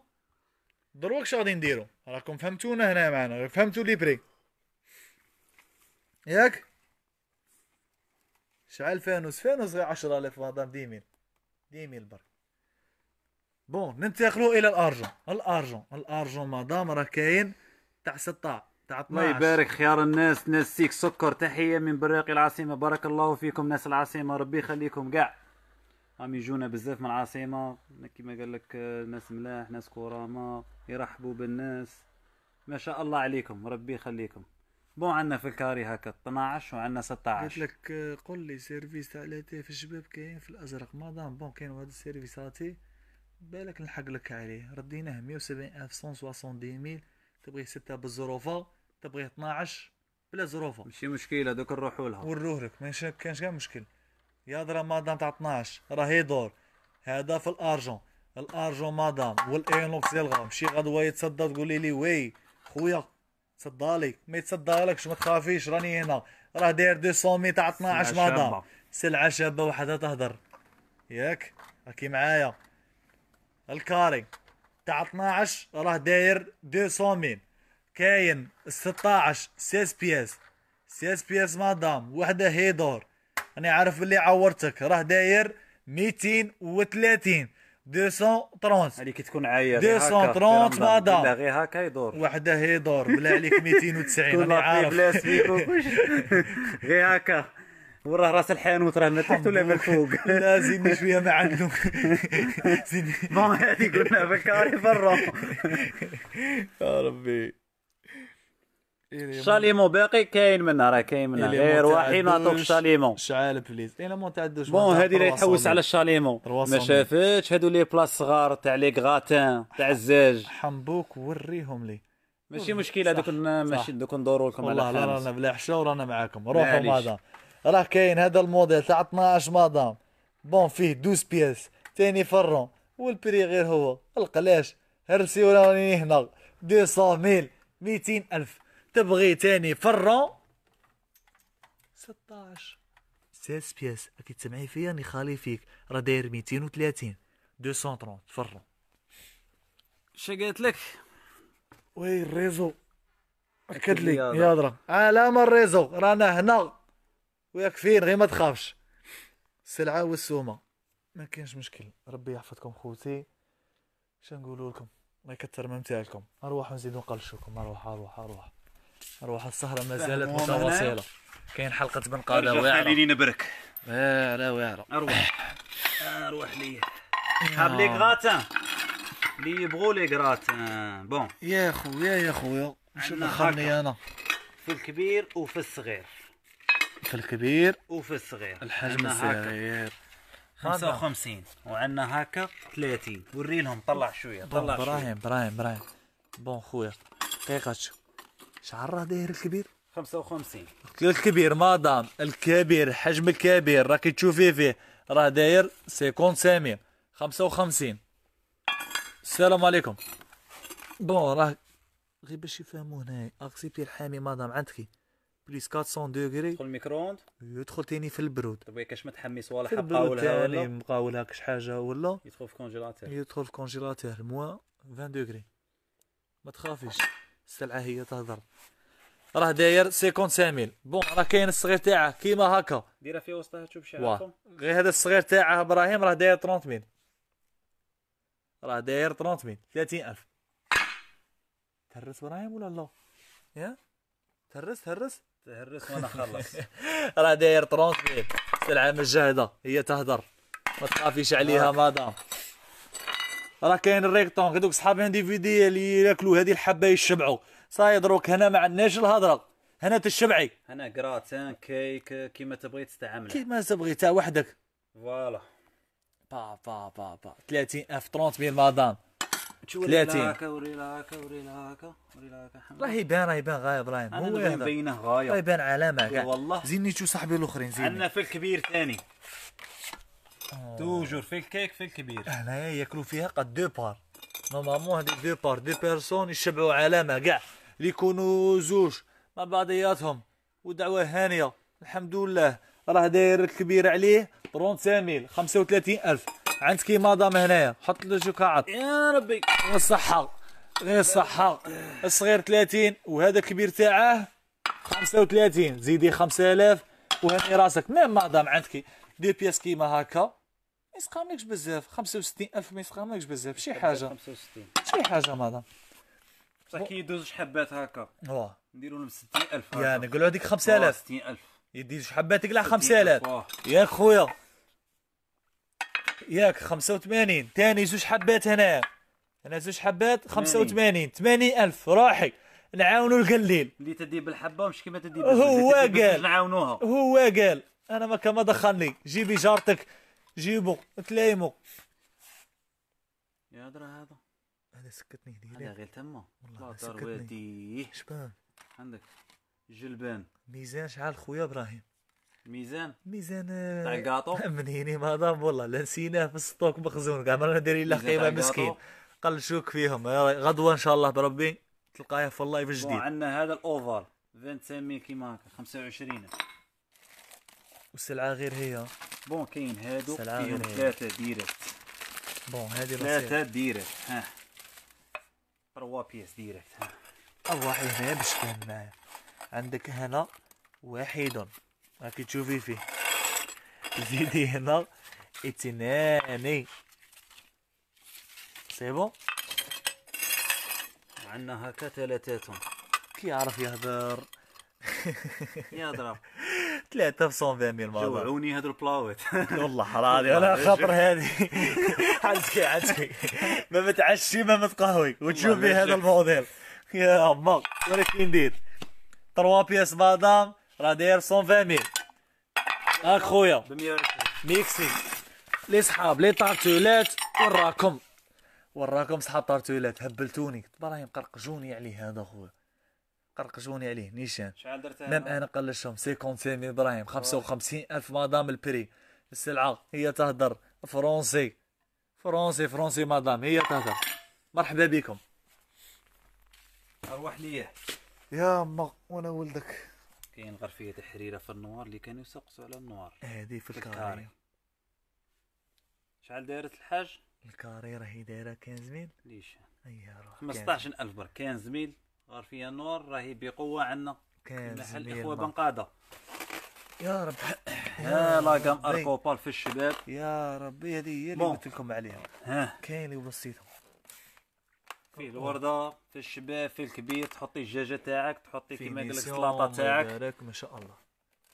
دروك اش غادي نديرو راكم فهمتونا هنا معنا فهمتو لي بري ياك شحال فانوس فانوس غير 10000 مدام ديميل ديميل برك بون ننتقلوا الى الارجون الارجون الارجون مدام راه كاين تاع 16 تاع 12 الله يبارك خيار الناس ناس سيك سكر تحيه من براقي العاصمه بارك الله فيكم ناس العاصمه ربي يخليكم كاع راهم يجونا بزاف من العاصمه كيما قال لك ناس ملاح ناس كرامه يرحبوا بالناس ما شاء الله عليكم ربي يخليكم بون عندنا في الكاري هكا 12 وعندنا 16 قلت لك قول لي سيرفيس تاع في الشباب كاين في الازرق مدام بون كاين واحد السيرفيس هاتي بالك نلحق لك عليه رديناه مية وسبعين ألف سون دي ميل تبغي ستة بالزروفا تبغي 12 بلا زروفا ماشي مشكلة دوك نروحوا لها ونروح لك ما كانش كاع مشكل يا مادام تاع 12 راهي دور هذا في الارجون الارجون مادام والاينوكس يلغى مشي غدوه يتصدى تقولي لي وي خويا تصدى ما يتصدالكش ما تخافيش راني هنا راه داير 200 تاع 12 مادام سلعه شابه وحدها تهدر ياك راكي معايا الكاري تاع 12 راه داير 200 مين كاين 16 سي اس بي اس سي اس بي اس مادام وحده هيدور انا عارف اللي عورتك راه داير 230 230 هذيك تكون عاير 230 مادام غير هكا يدور وحده هيدور بلا عليك 290 (laughs) انا عارف (laughs) غير هكا وراه راس الحانوت راه من تحت ولا من فوق لا زيدني شويه ما عندهم زيدني بون هذه قلنا بكاري برا يا ربي شاليمو باقي كاين منها راه كاين منها غير واحد عطوك شاليمو شعال بليز الا ما تعدوش بون هذه اللي تحوس على الشاليمو ما شافتش هادو لي بلاص صغار تاع لي غاتان تاع الزاج حنبوك وريهم لي ماشي مشكله دوك ماشي دوك ندورو لكم على والله رانا بلا حشا ورانا معاكم روحوا هذا راه كاين هذا الموديل تاع 12 مدام بون فيه 12 بياس تاني فرون والبري غير هو القلاش هرسي ولا راني هنا 200000 200000 تبغي تاني فرون 16 16 بياس اكيد تسمعي فيا راني خالي فيك راه داير 230 230 فرون شا قالت لك وي الريزو اكد لي يا درا علامه الريزو رانا هنا وياك فين غير ما تخافش السلعه والسومه ما كاينش مشكل ربي يحفظكم خوتي اش نقولوا لكم الله يكثر من تاعكم اروح نزيد نقلشوكم اروح اروح اروح اروح السهره ما زالت متواصله كاين حلقه بن قاده واعره خليني نبرك واعره واعره اروح اروح لي حاب لي غراتان اللي يبغوا لي غراتان بون يا خويا يا خويا شنو خلني انا في الكبير وفي الصغير في الكبير وفي الصغير الحجم الصغير 55 وعندنا هكا 30 وري لهم طلع شويه طلع شويه ابراهيم ابراهيم ابراهيم بون خويا دقيقه شو شعر راه داير الكبير 55 الكبير مدام الكبير حجم الكبير راكي تشوفي فيه راه داير 50 خمسة 55 السلام عليكم بون راه غير باش يفهموا هنايا اكسبتي الحامي مدام عندك بليس 400 دوغري تدخل الميكرووند يدخل تاني في البرود تبغي كاش ما تحمي صوالح مقاولها ولا مقاولها كاش حاجه ولا يدخل في كونجيلاتير يدخل في كونجيلاتير موا 20 دوغري ما تخافيش السلعه هي تهضر راه داير ميل بون راه كاين الصغير تاعه كيما هكا ديرها في وسطها تشوف شحال غير هذا الصغير تاعه ابراهيم راه داير 30 ميل راه داير 30 30000 30000 تهرس ابراهيم ولا لا يا تهرس تهرس تهرس وانا خلص (laughs) راه داير ترونسبيل سلعه مجهده هي تهدر ما تخافيش عليها مدام راه كاين الريكتونغ هذوك صحاب انديفيدي اللي ياكلوا هذه الحبه يشبعوا صاي دروك هنا ما عندناش الهضره هنا تشبعي هنا كراتان كيك كيما تبغي تستعملها كيما تبغي تا وحدك فوالا با با با با 30 اف 30 مدام 30 راه يبان راه يبان غايه ابراهيم هو مبينه غايه راه يبان علامه كاع والله زيني تشوف صاحبي الاخرين زيني عندنا في الكبير ثاني توجور في الكيك في الكبير هنايا ياكلوا فيها قد دو بار نورمالمون هذه دو بار دو بيرسون يشبعوا علامه كاع اللي يكونوا زوج مع بعضياتهم ودعوه هانيه الحمد لله راه داير الكبير عليه 35000 35000 عند كيماضا من هنايا حط له جوكعط يا ربي غير الصحة غير الصحة الصغير 30 وهذا الكبير تاعه 35 زيدي 5000 وهني راسك ميم مادام عندك دي بياس كيما هكا ما يسقاملكش بزاف 65000 ما يسقاملكش بزاف شي حاجه 65 شي حاجه مادام بصح كي يدوز جوج حبات هكا نديرو لهم 60000 يعني نقولوا هذيك 5000 60000 يدي جوج حبات تقلع 5000 ياك خويا ياك 85 ثاني زوج حبات هنا هنا زوج حبات 85 80000 روحي نعاونوا القليل اللي تدي بالحبه مش كيما تدي بالحبة. هو قال نعاونوها هو قال انا ما كما دخلني جيبي جارتك جيبو تلايمو يا درا هذا هذا سكتني هذا غير تما والله سكتني شبان عندك جلبان ميزان شحال خويا ابراهيم ميزان ميزان تاع الكاطو آه، (laughs) منيني مدام والله لا نسيناه في السطوك مخزون كاع ما دايرين له قيمه مسكين قل شوك فيهم غدوه ان شاء الله بربي تلقايه في اللايف الجديد عندنا هذا الاوفر 25000 كيما هكا 25 والسلعه غير هي بون كاين هادو فيهم ثلاثه ديريكت بون هذه ثلاثه ديريكت ها روا بيس ديريكت ها ارواحي هنا باش كان معايا عندك هنا واحد راكي تشوفي فيه زيدي هنا اتناني سي بون عندنا هكا كي كيعرف يهضر (laughs) يهضر ثلاثة في 120 ميل مرة جوعوني هاد البلاوت (laughs) والله (laughs) حراري على خاطر هادي عندكي عندكي ما متعشي ما متقهوي وتشوفي هذا الموديل يا اما ولكن ندير تروا بياس مدام راه داير 120 ميل هاك خويا ميكسي لي صحاب لي طارتولات وراكم وراكم صحاب طارتولات هبلتوني ابراهيم قرقجوني عليه هذا خويا قرقجوني عليه نيشان شحال انا؟ ميم انا قلشهم 50 ابراهيم دراهم 55 الف مدام البري السلعه هي تهضر فرونسي فرونسي فرونسي مدام هي تهضر مرحبا بكم اروح ليه يا ما وانا ولدك كاين غرفيه تحريره في النوار اللي كانوا يسقسوا على النوار هذه في, الكاري شحال دارت الحاج الكاري راهي دايره 15 ميل ليش ايا روح 15000 برك 15 ميل غرفيه نوار راهي بقوه عندنا محل الاخوه بنقاده يا رب (coughs) يا لا اركوبال في الشباب يا ربي هذه هي اللي قلت لكم عليها كاين اللي وصيتهم فيه الورده فيه الشباب فيه الكبير تحطي الدجاجه تاعك تحطي كيما قال لك السلطه تاعك ما شاء الله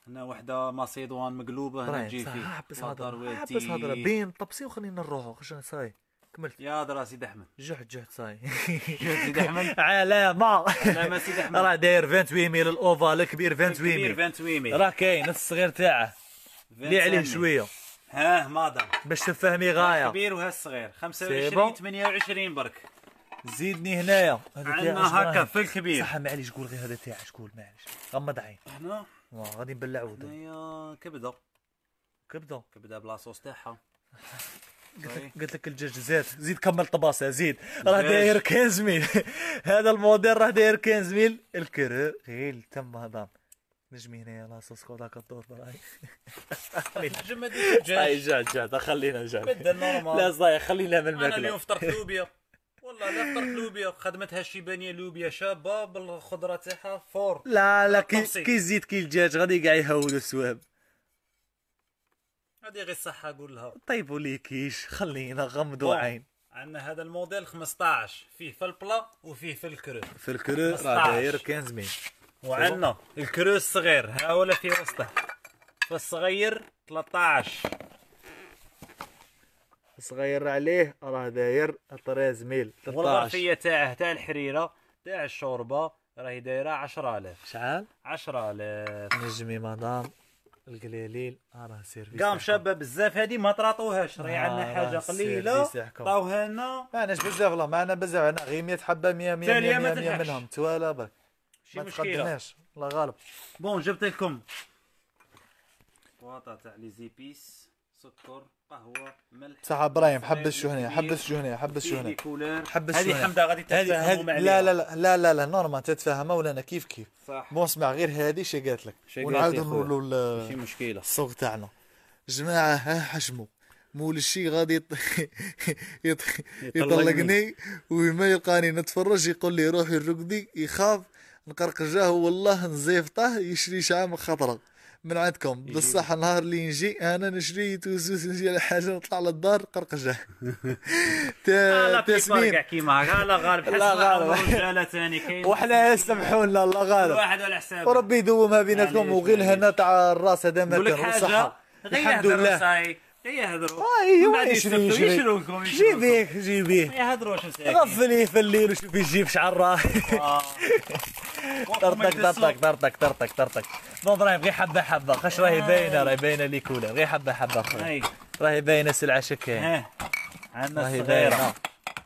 هنا وحده ماسيدوان مقلوبه هنا طيب، تجي فيه حبس هضره حبس هضره بين طبسي وخلينا نروحوا خش صاي كملت يا درا سيدي احمد جهد جهد صاي جهد سيدي احمد (laughs) علامة علامة سيدي احمد راه داير 28 ميل الاوفال الكبير 28 ميل الكبير 28 ميل راه كاين الصغير تاعه اللي عليه شويه هاه مادام باش تفهمي غايه الكبير وها الصغير 25 28 برك زيدني هنايا عندنا هكا في الكبير صح معليش قول غير هذا تاعي شكون معليش غمض عين هنا غادي نبلع وده هنايا كبده كبده كبده بلاصوص تاعها (laughs) طيب. قلت لك الدجاج زاد زيد كمل طباسه زيد راه داير 15 ميل (laughs) هذا الموديل راه داير 15 ميل الكرو غير تم هضام هنا هنايا لاصوص كود هكا الدور براي (laughs) نجم هذيك الدجاج جا جا خلينا جا لا صايح خلينا من الماكله انا اليوم فطرت لوبيا والله لا فطرت لوبيا خدمتها بانيه لوبيا شابه بالخضره تاعها فور لا لا كي كي الزيت كي الدجاج غادي كاع يهولوا السواب غادي غير الصحه قول لها طيبوا لي كيش خلينا غمضوا عين عندنا هذا الموديل 15 فيه في البلا وفيه في الكرو في الكرو راه داير 15 مين وعندنا الكرو الصغير ها ولا في وسطه في الصغير 13 صغير عليه راه داير 13 ميل 13 والغرفيه تاعه تاع الحريره تاع الشوربه راهي دايره 10000 شحال 10000 نجمي مدام القليلين آه، راه سيرفيس قام شابه بزاف هذه ما طراطوهاش راهي آه، عندنا حاجه قليله طاوها لنا ما عندناش بزاف والله ما عندنا بزاف عندنا غير 100 حبه 100 100 100, 100, 100 منهم توالا برك ما تقدمناش الله غالب بون جبت لكم بواطه تاع لي زيبيس سكر قهوه ملح صح ابراهيم حبس شو هنا حبس شو هنا حبس شو هنا حبس شو هنا هذه حمده غادي تتفاهموا هد... لا لا لا لا لا لا نورمال تتفاهموا ولا انا كيف كيف صح مو اسمع غير هذه شي قالت لك ونعاودوا نقولوا ل... شي مشكله الصوت تاعنا جماعه ها حشمو مول الشي غادي يط... (laughs) يط... يطلقني وما يلقاني نتفرج يقول لي روحي الرقدي يخاف نقرقجاه والله نزيفطه يشري شعام خطره من عندكم إيه. بالصح النهار اللي نجي انا نشري توزوز نجي على حاجه نطلع للدار قرقجه تسمين كاع كيما لا غالب لا غالب ثاني كاين (laughs) وحنا سامحونا الله غالب واحد على حسابه وربي يدومها بيناتكم يعني وغير هنا تاع الراس هذا ما كان الحمد لله يهدروا اه بعد يشري يشروكم جيبيه جيبيه ما يهدروش مساكين غفليه في الليل وشوف يجيب شعر راه طرطك طرطك طرطك طرطك طرطك دونك راهي غير حبه حبه خاش راهي باينه راهي باينه لي كولر غير حبه حبه خويا راهي باينه سلعه شكايه عندنا الصغيره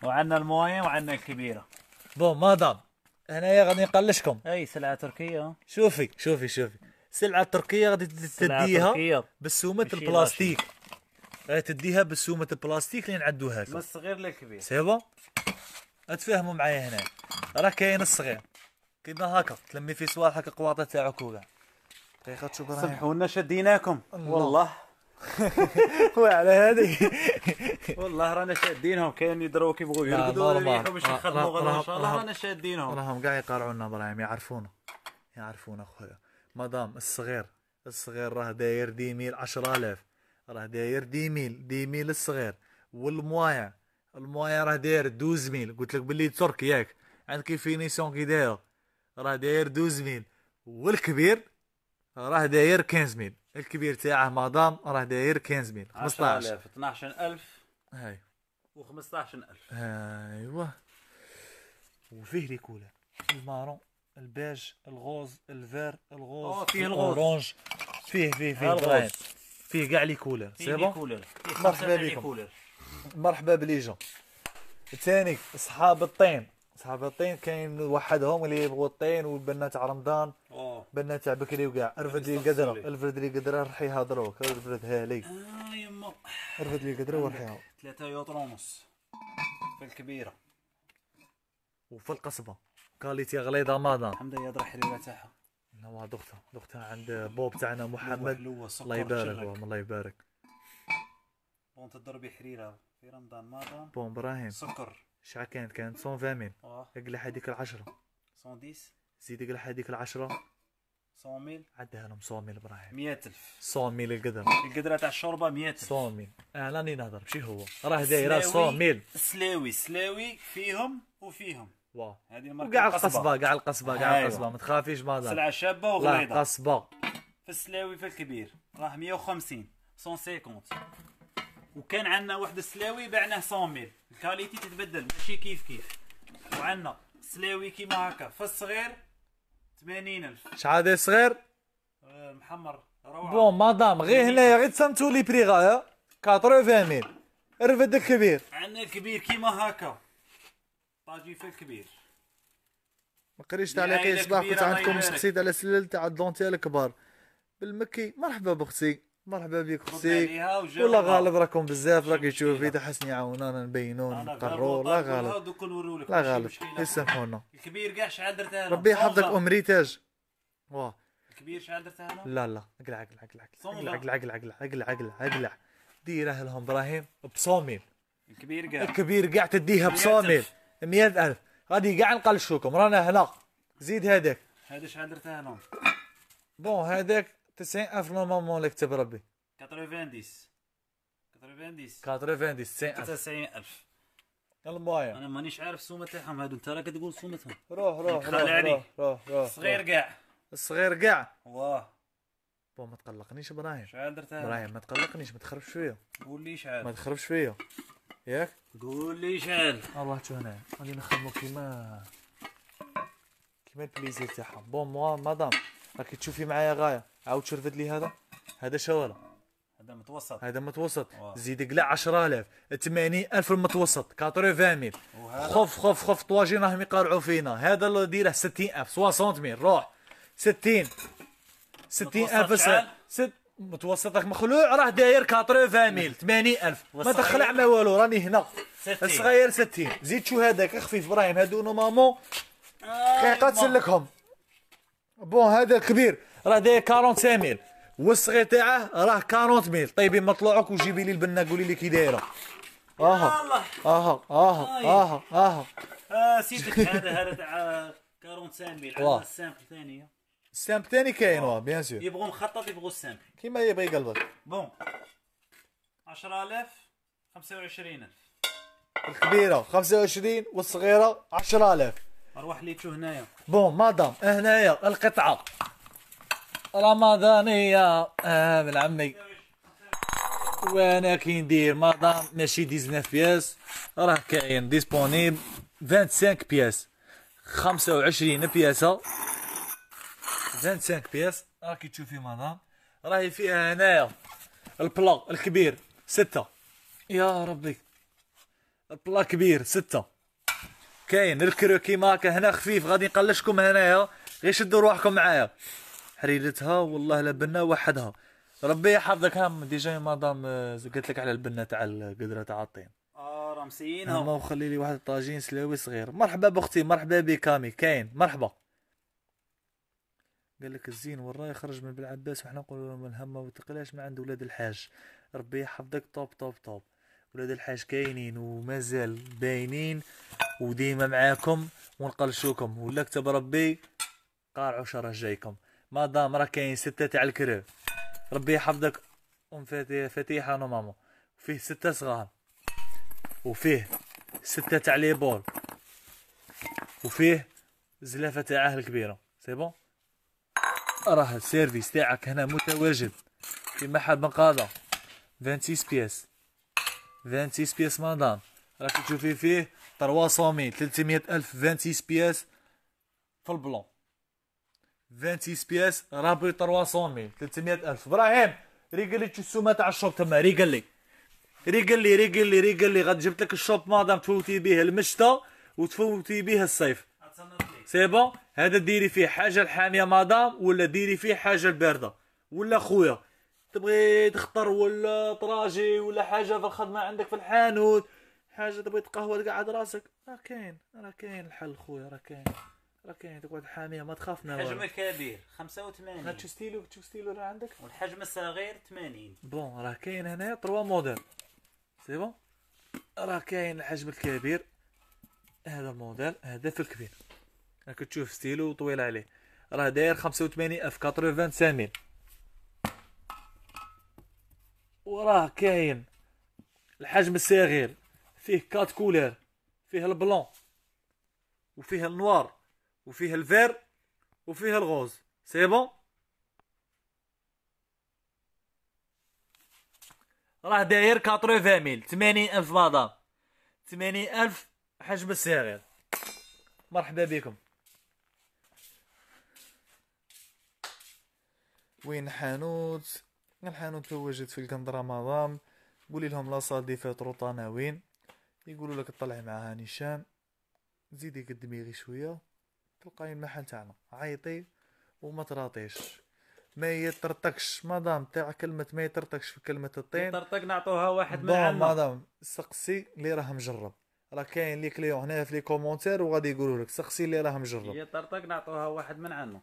وعندنا المويه وعندنا الكبيره بون مدام هنايا غادي نقلشكم اي سلعه تركيه شوفي شوفي شوفي سلعه تركيه غادي تديها بالسومه البلاستيك أه، تديها بسومه البلاستيك اللي نعدوها لك من الصغير للكبير سي بون اتفاهموا معايا هنا راه كاين الصغير كيما هكا تلمي في صوالحك القواطع تاعك وكاع سمحوا لنا شديناكم والله (laughs) وعلى هذه والله رانا شادينهم كاين اللي يضروا كيف يبغوا يرقدوا يريحوا باش يخدموا غدا ان شاء الله رانا شادينهم راهم كاع يقارعوا لنا ابراهيم يعرفونا يعرفونا خويا مدام الصغير الصغير راه داير ديميل 10000 راه داير دي ميل دي ميل الصغير والموايا الموايا راه داير دوز ميل قلت لك باللي ترك ياك عندك الفينيسيون كي داير راه داير دوز ميل والكبير راه داير كانز ميل الكبير تاعه مدام راه داير كانز ميل 15000 12000 هاي و15000 ايوا وفيه لي كولا المارون البيج الغوز الفير الغوز فيه الغوز اورانج فيه فيه فيه, فيه فيه كاع لي كولر سي بون مرحبا بكم مرحبا بليجون ثاني اصحاب الطين اصحاب الطين كاين وحدهم اللي يبغوا الطين والبنا تاع رمضان البنا تاع بكري وكاع ارفد لي قدره ارفد لي قدره رح يهضروك ارفدها لي اه يما ارفد لي قدره ورح ثلاثة يوطر ونص في الكبيرة وفي القصبة كاليتي غليظة ماضى الحمد لله يضرب حريرة تاعها نواد اختها اختها عند بوب تاعنا محمد الله يبارك الله يبارك بون تضربي حريره في رمضان ماذا بون ابراهيم سكر شحال كانت كانت 120 اه اقلح هذيك العشرة 110 زيد اقلح هذيك العشرة 10 100000 عدها لهم 100000 ابراهيم 100000 100000 القدرة القدرة تاع الشوربة 100000 100000 ميل راني آه، نهضر ماشي هو راه داير 100000 سلاوي سلاوي فيهم وفيهم واه هذه وكاع القصبه كاع القصبه كاع أيوة. القصبه ما تخافيش ماذا سلعه شابه وغليظه قصبه في السلاوي في الكبير راه 150 150 وكان عندنا واحد السلاوي بعناه 100 الكاليتي تتبدل ماشي كيف كيف وعندنا سلاوي كيما هكا في الصغير 80000 شحال هذا صغير آه، محمر روعه بون مدام غير هنايا غير تسمتوا لي بري غايا 80000 رفد الكبير عندنا الكبير كيما هكا طاجين فيل كبير ما قريش تعليقي صباح كنت عندكم مسقسيت على سلال تاع الدونتي الكبار بالمكي مرحبا بختي مرحبا بك اختي والله غالب راكم بزاف راك تشوفي تحسني عاونانا عاونونا نبينون نقرو لا غالب لا غالب يسامحونا الكبير كاع شحال انا ربي يحفظك ام ريتاج واه الكبير شحال درت انا لا لا اقلع اقلع اقلع اقلع اقلع اقلع اقلع اقلع اقلع دير اهلهم ابراهيم بصوميل الكبير كاع الكبير كاع تديها بصوميل مئة ألف غادي كاع نقلشوكم رانا هنا زيد هذاك هذا شحال درت انا بون هذاك 90000 نورمالمون اللي كتب ربي 90 90 90 90000 المهم انا مانيش عارف السومه تاعهم هادو انت راه كتقول سومتهم روح روح روح روح روح صغير كاع صغير كاع واه بون ما تقلقنيش ابراهيم شحال درت ابراهيم ما تقلقنيش ما تخربش فيا قول لي شحال ما تخربش فيا ياك قول لي شان الله حتى هنا غادي نخدمو كيما كيما البليزير تاعها بون موا مدام راكي تشوفي معايا غايه عاود شرفد لي هذا هذا شوال هذا متوسط هذا متوسط زيد قلع 10000 80000 المتوسط 80000 خف خف خف طواجي راهم يقارعوا فينا هذا اللي ديره 60000 60000 روح 60 60000 ست متوسطك مخلوع راه داير 80 ميل 80000 ما دخل ما والو راني هنا الصغير 60 زيد شو هذاك خفيف ابراهيم هادو نورمالمون دقيقه آه، تسلكهم بون هذا كبير راه داير 45 ميل والصغير تاعه راه 40 ميل طيبي مطلوعك وجيبي لي البنه قولي لي كي دايره اها اها طيب. اها اها اها سيدك هذا هذا تاع 45 ميل (laughs) على السامبل ثانيه السامب تاني كاين واه بيان سور يبغوا مخطط يبغوا السامب كيما يبغي قلبك بون 10000 25000 الكبيره 25 والصغيره 10000 اروح ليتو هنايا بون مدام هنايا القطعه رمضانيه اه من عمي وانا كي ندير مدام ماشي 19 بياس راه كاين ديسبونيبل 25 بياس 25 بياسه 25 بياس راكي تشوفي مدام راهي فيها هنايا البلا الكبير ستة يا ربي البلا كبير ستة كاين الكروكي ماكا هنا خفيف غادي نقلشكم هنايا غير شدوا رواحكم معايا حريرتها والله لا بنا وحدها ربي يحفظك هم ديجا مدام آه، قلت لك على البنه تاع القدره تاع الطين اه راه مسيينها وخلي لي واحد الطاجين سلاوي صغير مرحبا باختي مرحبا بك كامي كاين مرحبا قال لك الزين والراية خرج من بالعباس وحنا نقولوا لهم الهمة وتقلاش ما عند ولاد الحاج ربي يحفظك طوب طوب طوب ولاد الحاج كاينين ومازال باينين وديما معاكم ونقلشوكم ولا كتب ربي قارعوا شرح جايكم مادام راه كاين ستة تاع الكرو ربي يحفظك ام فتيحة انا ماما فيه ستة صغار وفيه ستة تاع لي بول وفيه زلافة تاعه الكبيرة سي بون راه السيرفيس تاعك هنا متواجد في محل بنقالة 26 بيس 26 بيس مدام راك تشوفي فيه 300 300 الف 26 بيس في البلون 26 بيس رابي 300 300 الف ابراهيم ريقلي السومه تاع الشوب تما ريقلي ريقلي ريقلي ريقلي غاد جبت لك الشوب مادام تفوتي به المشتى وتفوتي به الصيف سي بون هذا ديري فيه حاجه الحاميه مدام ولا ديري فيه حاجه البارده ولا خويا تبغي تخطر ولا طراجي ولا حاجه في الخدمه عندك في الحانوت حاجه تبغي تقهوى تقعد راسك راه كاين راه كاين الحل خويا راه كاين راه كاين تقعد حاميه ما تخافنا الحجم الكبير 85 هاد ستيلو شو ستيلو راه عندك والحجم الصغير 80 بون راه كاين هنايا 3 موديل سي بون راه كاين الحجم الكبير هذا الموديل هذا في الكبير راك تشوف ستيلو طويل عليه راه داير 85 اف 80 سامين وراه كاين الحجم الصغير فيه كات كولير فيه البلون وفيه النوار وفيه الفير وفيه الغوز سي بون راه داير 80000 80000 مدام 80000 حجم الصغير مرحبا بكم وين حانوت الحانوت تواجد في القندرة مدام قولي لهم لا صال دي فيها وين يقولوا لك طلعي معها نشام زيدي قدمي غي شوية تلقاي المحل تاعنا عيطي وما تراطيش ما يطرطكش مدام تاع كلمة ما يطرطكش في كلمة الطين يطرطك نعطوها واحد من عنا مدام سقسي اللي راه مجرب راه كاين لي كليون هنا في لي كومونتير وغادي يقولوا لك سقسي اللي راه مجرب يطرطك نعطوها واحد من عنا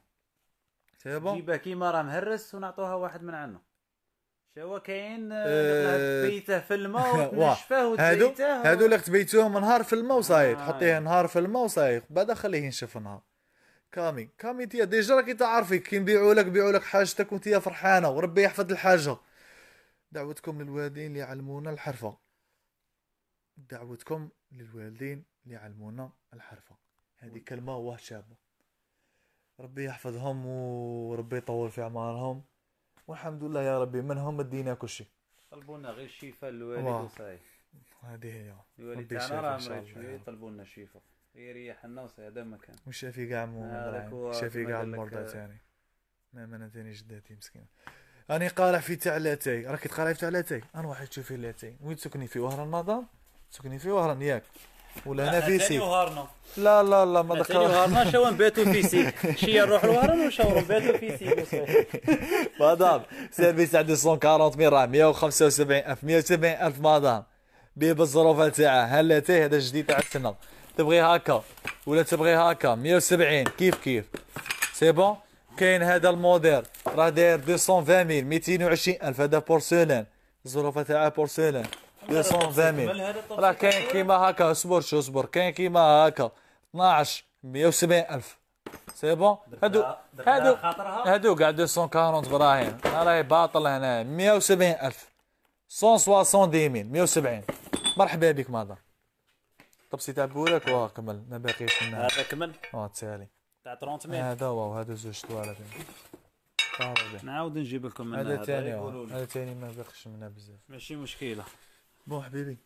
سيبون نجيبه كيما راه مهرس ونعطوها واحد من عنا شو كاين آه، آه، تبيته في الماء (laughs) ونشفه وتبيته هادو اللي تبيتوهم نهار في الماء وصايد آه. حطيه نهار في الماء وصايد بعدا خليه ينشف نهار كامي كامي انت ديجا راكي تعرفي كي نبيعوا لك بيعوا لك حاجتك وانت فرحانه وربي يحفظ الحاجه دعوتكم للوالدين اللي يعلمونا الحرفه دعوتكم للوالدين اللي يعلمونا الحرفه هذه كلمه واه شابه ربي يحفظهم وربي يطول في اعمارهم والحمد لله يا ربي منهم ادينا كل شيء لنا غير الشفاء للوالد وصاي هذه هي الوالد تاعنا راه مريض شويه يطلبوا لنا الشفاء يريح لنا وصاي هذا مكان وشافي كاع شافي كاع المرضى آه، ثاني ما من ثاني جداتي مسكينه راني قارع في تاع لاتاي راك تقارع في لاتاي انا واحد تشوفي لاتاي وين تسكني في وهران نظام تسكني في وهران ياك ولهنا فيسي لا لا لا ما ذكر هارنا شو بيتو فيسي شي نروح لهرن وشو بيتو فيسي (laughs) مدام سيرفيس عندي 140 راه 175 الف 170 الف مدام بيه بالظروف تاعه هلا تاه هذا جديد تاع السنه تبغي هكا ولا تبغي هكا 170 كيف كيف سي بون كاين هذا الموديل راه داير 220 220 الف هذا بورسلين الظروف تاعه بورسلين 200 زميل راه كاين كيما هكا اصبر شو اصبر كاين كيما هكا 12 170000 سي بون هادو هادو هادو كاع 240 ابراهيم راهي باطل هنا 170000 ديمين 170 مرحبا بك ماذا طب سي تاع واه كمل ما باقيش منها هذا كمل اه تسالي تاع 30000 هذا واو وهذا زوج طوالات نعاود نجيب لكم هذا ثاني هذا ثاني ما باقيش منها بزاف ماشي مشكله بون حبيبي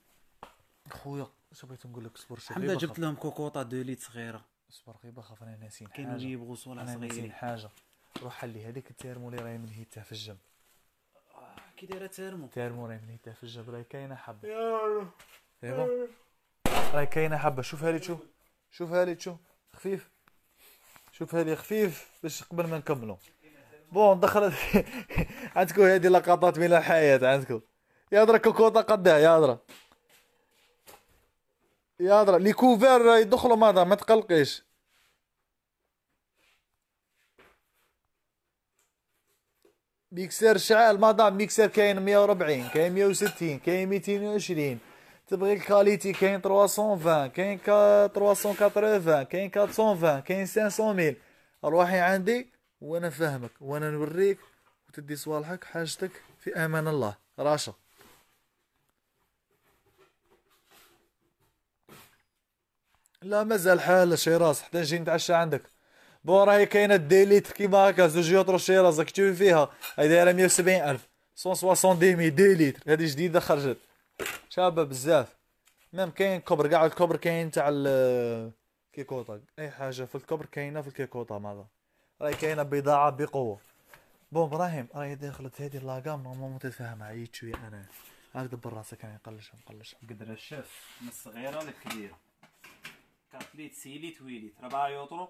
خويا بغيت نقول لك صبر شويه حمدا جبت لهم كوكوطه دو ليت صغيره صبر غيبه خاف انا ناسين كاينين اللي يبغوا صوالح صغيرين حاجه روح حلي هذيك التيرمو اللي راهي منهيتها في الجنب آه، كي دايره تيرمو تيرمو راهي منهيتها في الجنب راهي كاينه حبه فهمت راهي كاينه حبه شوفها لي تشوف شوفها لي تشوف خفيف شوفها لي خفيف باش قبل ما نكملوا بون دخلت (laughs) عندكم هذه لقطات من الحياه عندكم يا يهضر كوكوطه قداه يا درا لي كوفير يدخلوا ماذا ما تقلقيش ميكسر شعال ما دام ميكسر كاين 140 كاين 160 كاين 220 تبغي الكاليتي كاين 320 كاين 380 كاين 420 كاين 500000 روحي عندي وانا فاهمك وانا نوريك وتدي صوالحك حاجتك في امان الله راشه لا مازال حال شيراز حتى نجي نتعشى عندك بون راهي كاينه ديليت كيما هكا زوج يطرو شيراز راك تشوف فيها هاي دايره وسبعين الف 170 ديمي ليتر هذه جديده خرجت شابه بزاف ميم كاين كوبر كاع الكوبر كاين تاع الكيكوطا اي حاجه في الكوبر كاينه في الكيكوطا ماذا راهي كاينه بضاعه بقوه بون ابراهيم راهي دخلت هذه لاقام نورمالمون تتفاهم عييت شويه انا هاك دبر راسك انا نقلش نقلش قدر الشاف من الصغيره للكبيره كاتليت سيليت ويليت ربعة يوترو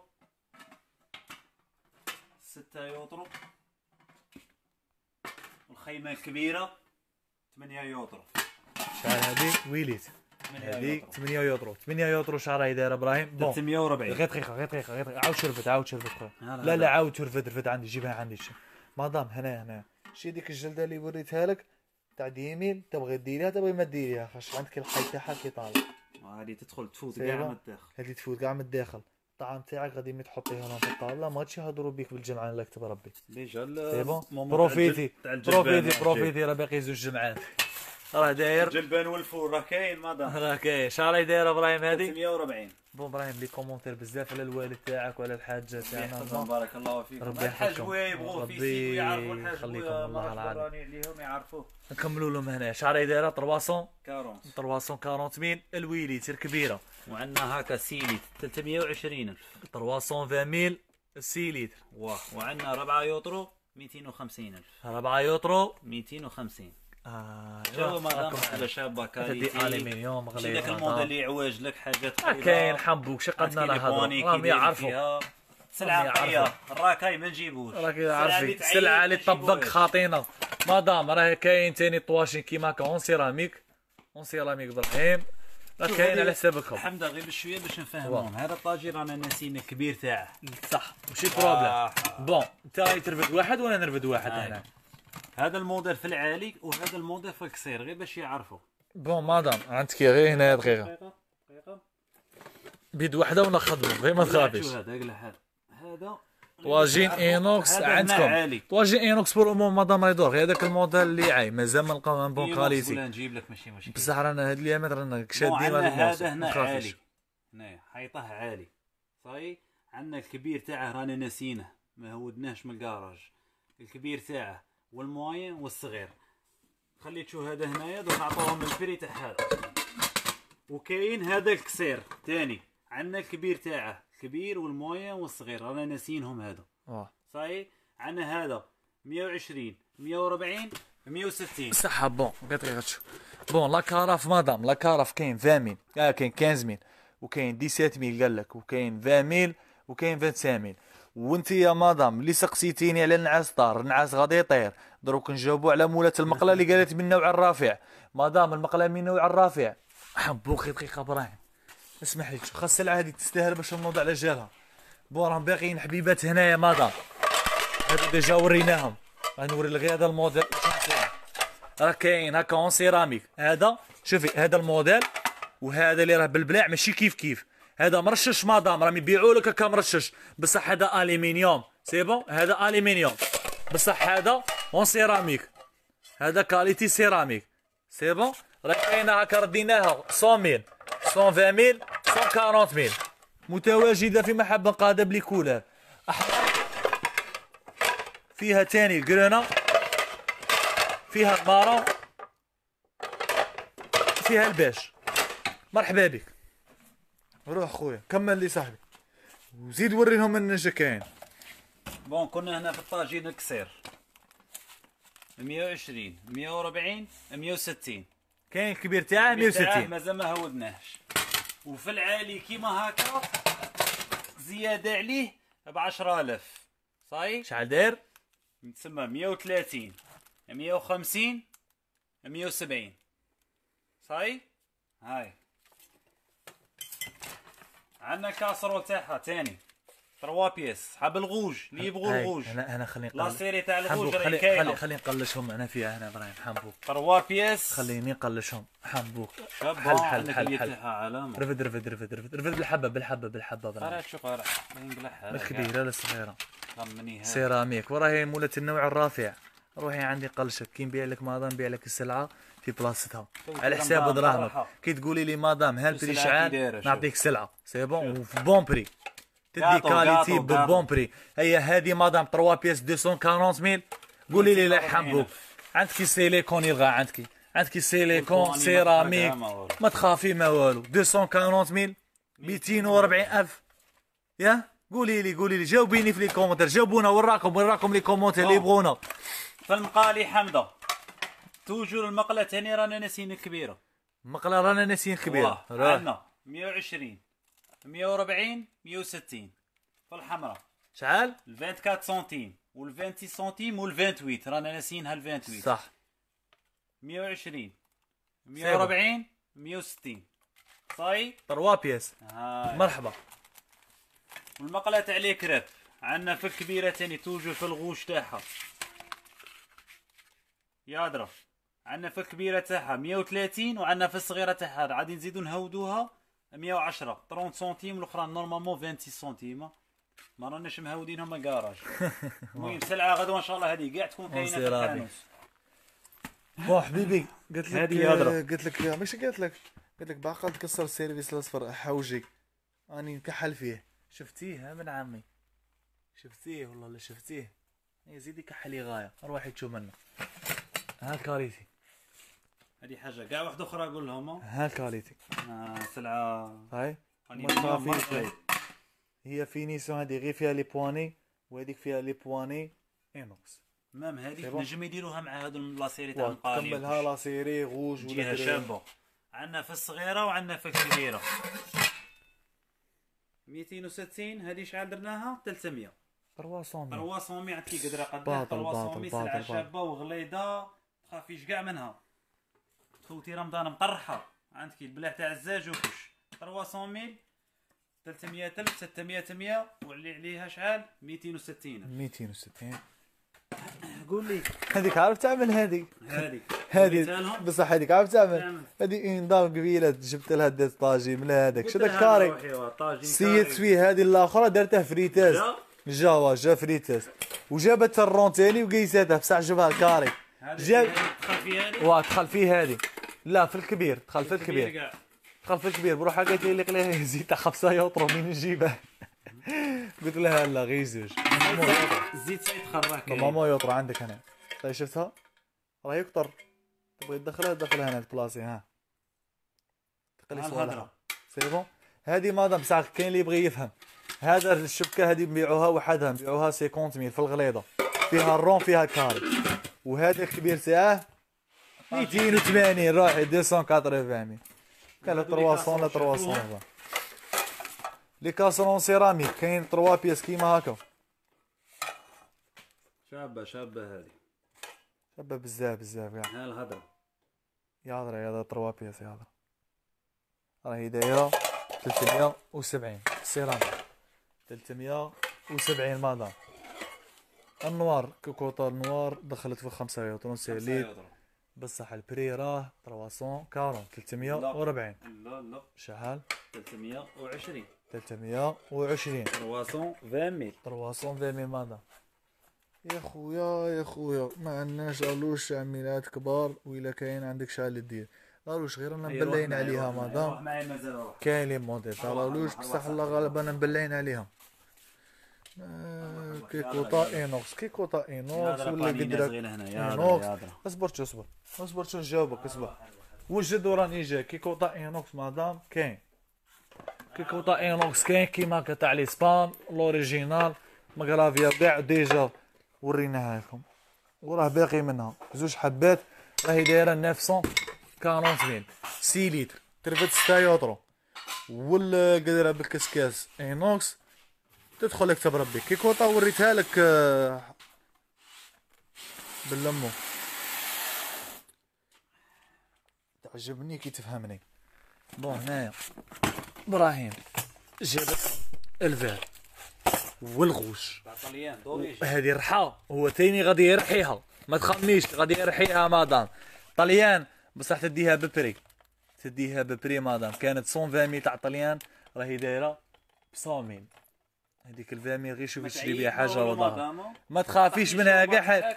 ستة يوترو الخيمة الكبيرة ثمانية يوترو شحال هادي ويليت هادي 8 يوترو 8 يوترو شحال راهي دايره ابراهيم 340 غير دقيقه غير دقيقه غير دقيقه عاود شرفت عاود شرفت لا لا عاود شرفت رفت عندي جيبها عندي شي مدام هنا هنا شي ديك الجلده اللي وريتها لك تاع ديمين تبغي ديريها تبغي ما ديريها فاش عندك الحي تاعها كي طالع هذه تدخل تفوت كاع من الداخل هذه تفوت كاع من الداخل الطعام تاعك غادي مي تحطيه هنا في الطاوله ما تشي يهضروا بيك بالجمعه اللي كتب ربي ديجا بروفيتي بروفيتي بروفيتي راه باقي زوج جمعات راه داير جلبان والفول راه كاين ما دار راه كاين شحال راه داير ابراهيم هادي 340 بون ابراهيم لي كومونتير بزاف على الوالد تاعك وعلى الحاجه تاعنا بارك الله فيك ربي يحفظكم ربي يخليكم الله العظيم عليهم يعرفوه نكملوا لهم هنا شحال راه دايره 340 340 مين الويلي تير كبيره وعندنا هكا سيليت 320000 320 ميل السيليتر واه وعندنا ربعه يوترو 250 الف ربعه يوترو 250 آه ما مادام على شاب بكالي انمي اليوم غليظ ذاك الموديل اللي يعوج لك حاجات آه، كاين حبوك شي قدنا نهضروا راهم يعرفوا سلعه قيه الراكاي ما نجيبوش راك عارفي السلعه اللي طبق خاطينا مدام راه كاين ثاني طواشين كيما اون سيراميك اون سيراميك ابراهيم راه كاين على حسابكم الحمد لله غير بشويه باش نفهمهم هذا الطاجي رانا ناسيين الكبير تاعه صح ماشي بروبليم بون انت ترفد واحد وانا نرفد واحد انا آه. هذا الموديل في العالي وهذا الموديل في القصير غير باش يعرفوا بون مادام عندك غير هنا دقيقه دقيقه بيد وحده ولا خدمه غير ما تخافيش هذا هذا هذا طواجين اينوكس عندكم طواجين اينوكس بور امور مدام ريدور غير هذاك الموديل اللي عاي مازال ما لقاو من بون كاليتي نجيب لك ماشي مشكل بصح رانا هاد الايامات رانا شادين هذا هنا عالي هنايا حيطه عالي صاي عندنا الكبير تاعه رانا ناسينه ما هودناهش من الكراج الكبير تاعه والموين والصغير خليتو هذا هنايا دوك عطوهم الفري تاع هذا وكاين هذا الكسير ثاني عندنا الكبير تاعه الكبير والموين والصغير رانا ناسينهم هادو صاي عندنا هذا 120 140 160 صح بون قلت دقيقه بون لا كاراف مدام لا كاراف كاين 20 ميل آه كاين 15 ميل وكاين 17 ميل قال لك وكاين 20 ميل وكاين 25 ميل وانت يا مدام اللي سقسيتيني على النعاس طار النعاس غادي يطير دروك نجاوبو على مولات المقله اللي قالت من نوع الرافع مدام المقله من نوع الرافع حبوك (coughs) دقيقه ابراهيم اسمح لي خاص السلعه هذه تستاهل باش نوض على جالها بو راهم باقيين حبيبات هنايا مدام هادو ديجا وريناهم غنوري لك هذا الموديل راه كاين هكا اون سيراميك هذا شوفي هذا الموديل وهذا اللي راه بالبلاع ماشي كيف كيف هذا مرشش مدام راهم يبيعوا لك كمرشش بصح هذا الومنيوم سي بون هذا الومنيوم بصح هذا اون سيراميك هذا كاليتي سيراميك سي بون راه كاينه هكا رديناها 100000 120000 140000 متواجده في محب قادة بلي كولر احمر فيها تاني الكرونه فيها المارون فيها الباش مرحبا بك روح اخويا كمل لي صاحبي وزيد وري لهم النجا كاين بون كنا هنا في الطاجين الكسير 120 140 160 كاين الكبير تاعه 160 مازال ما هودناهش وفي العالي كيما هكا زياده عليه ب 10000 صاي شحال داير تسمى 130 150 170 صاي هاي عندنا كاسرو تاعها ثاني 3 بيس حاب الغوج اللي يبغوا الغوج انا انا خليني نقلش لا سيري تاع الغوج راهي كاينه خليني نقلشهم انا فيها هنا ابراهيم حامبوك 3 بيس خليني نقلشهم حامبوك حنبوك حل حل حل حل علامه رفد رفد رفد رفد رفد بالحبه بالحبه بالحبه ابراهيم راك شوف راك الكبيره ولا الصغيره سيراميك وراهي مولات النوع الرافع روحي عندي قلشك كي نبيع لك مدام نبيع لك السلعه في بلاصتها طيب، على حساب دراهمك كي تقولي لي مدام هل بري شعال نعطيك سلعه سي بون وفي بون بري تدي كاليتي بون بري هي هذه مدام 3 بيس 240 ميل قولي لي لا يحمبوك نعم. عندك سيليكون يلغى عندك عندك سيليكون سيراميك ما تخافي ما والو 240 ميل 240 الف يا قولي لي قولي لي جاوبيني في لي كومونتير جاوبونا وراكم وراكم لي كومونتير اللي يبغونا فالمقالي حمضه توجور المقله ثاني رانا ناسين كبيره المقله رانا ناسين كبيره عندنا 120 140 160 في الحمراء شحال 24 سنتيم وال 20 سنتيم وال 28 رانا ناسينها ال 28 صح 120 140 160 صاي 3 بياس مرحبا والمقله تاع لي كريب عندنا في الكبيره ثاني توجور في الغوش تاعها يا درا عندنا في الكبيره تاعها 130 وعندنا في الصغيره تاعها غادي نزيدو نهودوها 110 30 سنتيم والاخرى نورمالمون 20 سنتيم ما راناش مهودينهم الكراج (laughs) المهم سلعه غدوه ان شاء الله هذه كاع تكون كاينه في الحانوت بون حبيبي قلت لك قلت لك ماشي قلت لك قلت لك باقا تكسر السيرفيس الاصفر حوجي راني نكحل فيه شفتيه من عمي شفتيه والله لا شفتيه زيدي كحلي غايه روحي تشوف منه ها الكاليتي هذه حاجه كاع واحده اخرى اقول لهم ها الكاليتي سلعه هاي مصافي هي فينيسيون هذه غير فيها لي بواني وهذيك فيها لي بواني انوكس مام هذيك نجم يديروها مع هذو لاسيري تاع القالي كملها لاسيري غوج ولا جهه شابه عندنا في الصغيره وعندنا في الكبيره 260 هذه شحال درناها 300 300 300 عرفتي قدر قدها 300 سلعه شابه وغليظه تخافيش كاع منها خوتي رمضان مطرحه عندك البلاع تاع الزاج وكش 300 ميل 300 الف 600 100 وعلي عليها شحال 260 260 قول لي هذيك عارف تعمل هذيك هذيك هذه بصح هذيك عارف تعمل هذه نظام قبيله جبت لها ديت طاجي من هذاك شدك كاري سيت فيه هذه الاخرى دارته فريتاز جا جا فريتاز وجابت الرون تاني وقيساتها بصح جبها كاري جاب دخل فيه هذه لا في الكبير دخل في الكبير دخل في الكبير بروح قالت لي قال لي زيد خمسه يوطرو منين نجيبها قلت لها لا غير زوج الزيت سيتخراك ماما يوطرو عندك هنا طيب شفتها راه يكتر تبغي تدخلها دخلها هنا البلاصي ها تقلي الهضره سي بون هذه مادام بصح كاين اللي يبغي يفهم هذا الشبكه هذه نبيعوها وحدها نبيعوها 50000 في الغليظه فيها الرون فيها كاري وهذا كبير تاعه 280 روحي 280 كان 300 300 لي كاسرون سيراميك كاين 3 بياس كيما هكا شابه شابه هذه شابه بزاف بزاف كاع ها الهضره يا هضره يا هضره 3 بياس يا هضره راهي دايره 370 سيراميك 370 مدار النوار كوكوطا النوار دخلت في 35 سيليت بصح البري راه 340 340 لا لا شحال 320 320 320 فامي 320 ماذا يا خويا يا خويا ما عندناش الوش عميلات كبار وإلا كاين عندك شحال دير الوش غير انا أيوة، مبلين أيوة، عليها أيوة، مادام كاين لي موديل تاع الوش بصح الله غالبا انا مبلين عليها ما آه، كيكوطا اينوكس كيكوطا اينوكس ولا قدرك اينوكس اصبر اصبر اصبر شو نجاوبك اصبر وجد وراني جاي كيكوطا اينوكس مادام مدام كاين كيكوطا اينوكس كاين كيما تاع سبان لوريجينال مغرافيا باع ديجا وريناها لكم وراه باقي منها زوج حبات راهي دايره 940 6 لتر ترفد 6 يوطرو والقدره بالكسكاس اينوكس تدخل لك ربي كي كوطا وريتها لك آه، باللمو تعجبني كي تفهمني بون هنايا ابراهيم جابت الفير والغوش هذه رحى هو ثاني غادي يرحيها ما تخميش غادي يرحيها مادام طليان بصح تديها ببري تديها ببري مادام كانت 120 تاع طليان راهي دايره ب 100 هذيك الفامي غير شوفي تشري بها حاجه وضعها ما تخافيش منها كاع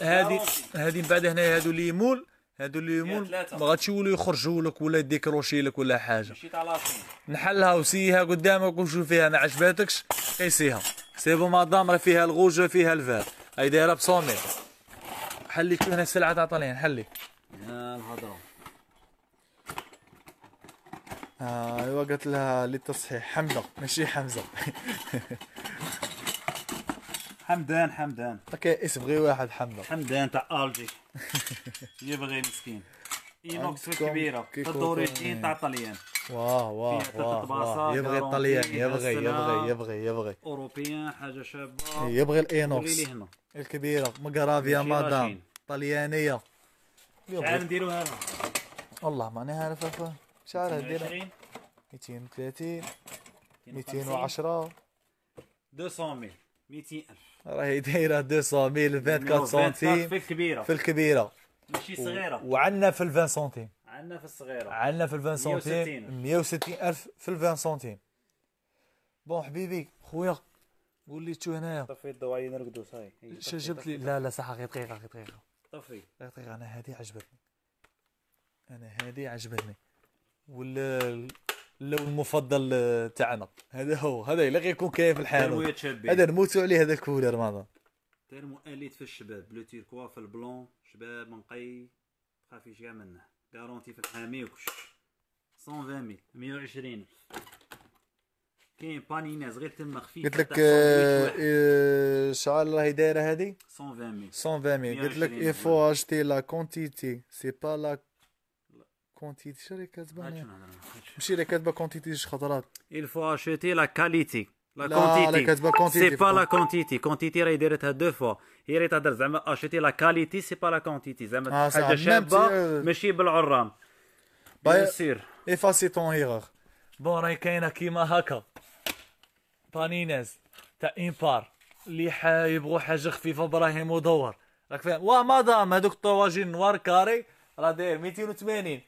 هذه هذه من بعد هنا مول هذو لي مول ما غادش يولوا يخرجوا لك ولا يديكروشي لك ولا حاجه نحلها وسيها قدامك وشوف فيها ما عجباتكش قيسيها سيبو مدام راه فيها الغوجه فيها الفار هاي دايره بصومي حلي هنا السلعه تاع طالعين حلي يا الهضره ايوا آه، قالت لها للتصحيح حمدة ماشي حمزه (laughs) حمدان حمدان اوكي اسم غير واحد حمزه حمدان تاع الجي (laughs) يبغي مسكين اينوكس كبيره في الدوريتين تاع طليان واه واه واه يبغي الطليان يبغي يبغي يبغي يبغي اوروبيان حاجه شابه يبغي الاينوكس الكبيره مقرافيا مادام طليانيه شحال نديروها والله ماني عارف شحال هدينا 230 210 200 الف راهي دايره 200 24 سنتيم في الكبيره في الكبيره ماشي صغيره وعندنا في ال 20 سنتيم عندنا في الصغيره عندنا في ال 20 سنتيم الف في ال 20 سنتيم بون حبيبي خويا قول لي شو هنايا طفي الضو عينا نرقدو صاي شو جبت لي لا لا صح غير دقيقه غير دقيقه طفي غير دقيقه انا هذه عجبتني انا هذه عجبتني ولا اللون المفضل تاعنا هذا هو هذا الا غيكون كاين في الحال هذا نموتوا عليه هذا الكولر ماما تيرمو اليت في الشباب بلو تيركوا في البلون شباب نقي خافيش جا منه غارونتي في الحامي وكش 120 120 كاين بانيناز غير تما خفيف قلت لك آه، إيه، شحال راهي دايره هذه 120 120 قلت لك il faut acheter la quantité c'est pas la كونتيتي شري اللي كاتبه ماشي اللي كاتبه كونتيتي جوج خضرات il faut acheter la qualité لا لا كاتبه كونتيتي سي با لا كونتيتي كونتيتي راهي دايرتها دو فوا هي راهي تهضر زعما acheter لا كاليتي سي با لا كونتيتي زعما حاجه شابه ماشي بالعرام بيان سير ايفاسي تون هيغور بون راهي كاينه كيما هكا بانينيز تاع امبار اللي يبغوا حاجه خفيفه ابراهيم ودور راك فاهم مدام هذوك الطواجين نوار كاري راه داير 280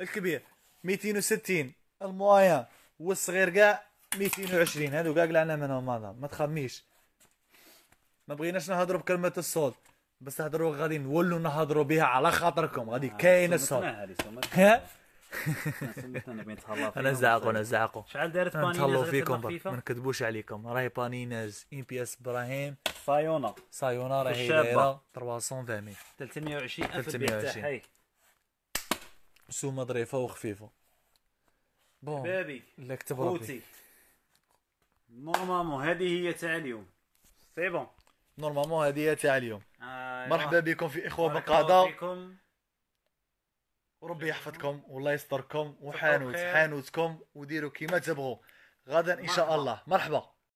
الكبير 260 الموايان والصغير كاع 220 هادو كاع قلعنا منهم ماذا ما تخميش ما بغيناش نهضروا بكلمه الصوت بس هضروا غادي نولوا نهضروا بها على خاطركم غادي آه، كاين الصوت آه، (laughs) انا زعقوا انا زعقوا شحال دارت بانيناز نتهلاو فيكم ما نكذبوش عليكم راهي بانيناز ام بي اس ابراهيم سايونا سايونا راهي دايره 320 320 320 سومه ظريفه وخفيفه بون بابي لا كتب نورمالمون هذه هي تاع اليوم سي بون نورمالمون هذه هي تاع اليوم آه، مرحبا بكم في اخوه بقاده بكم وربي يحفظكم والله يستركم وحانوت حانوتكم وديروا كيما تبغوا غدا ان شاء مرحبا. الله مرحبا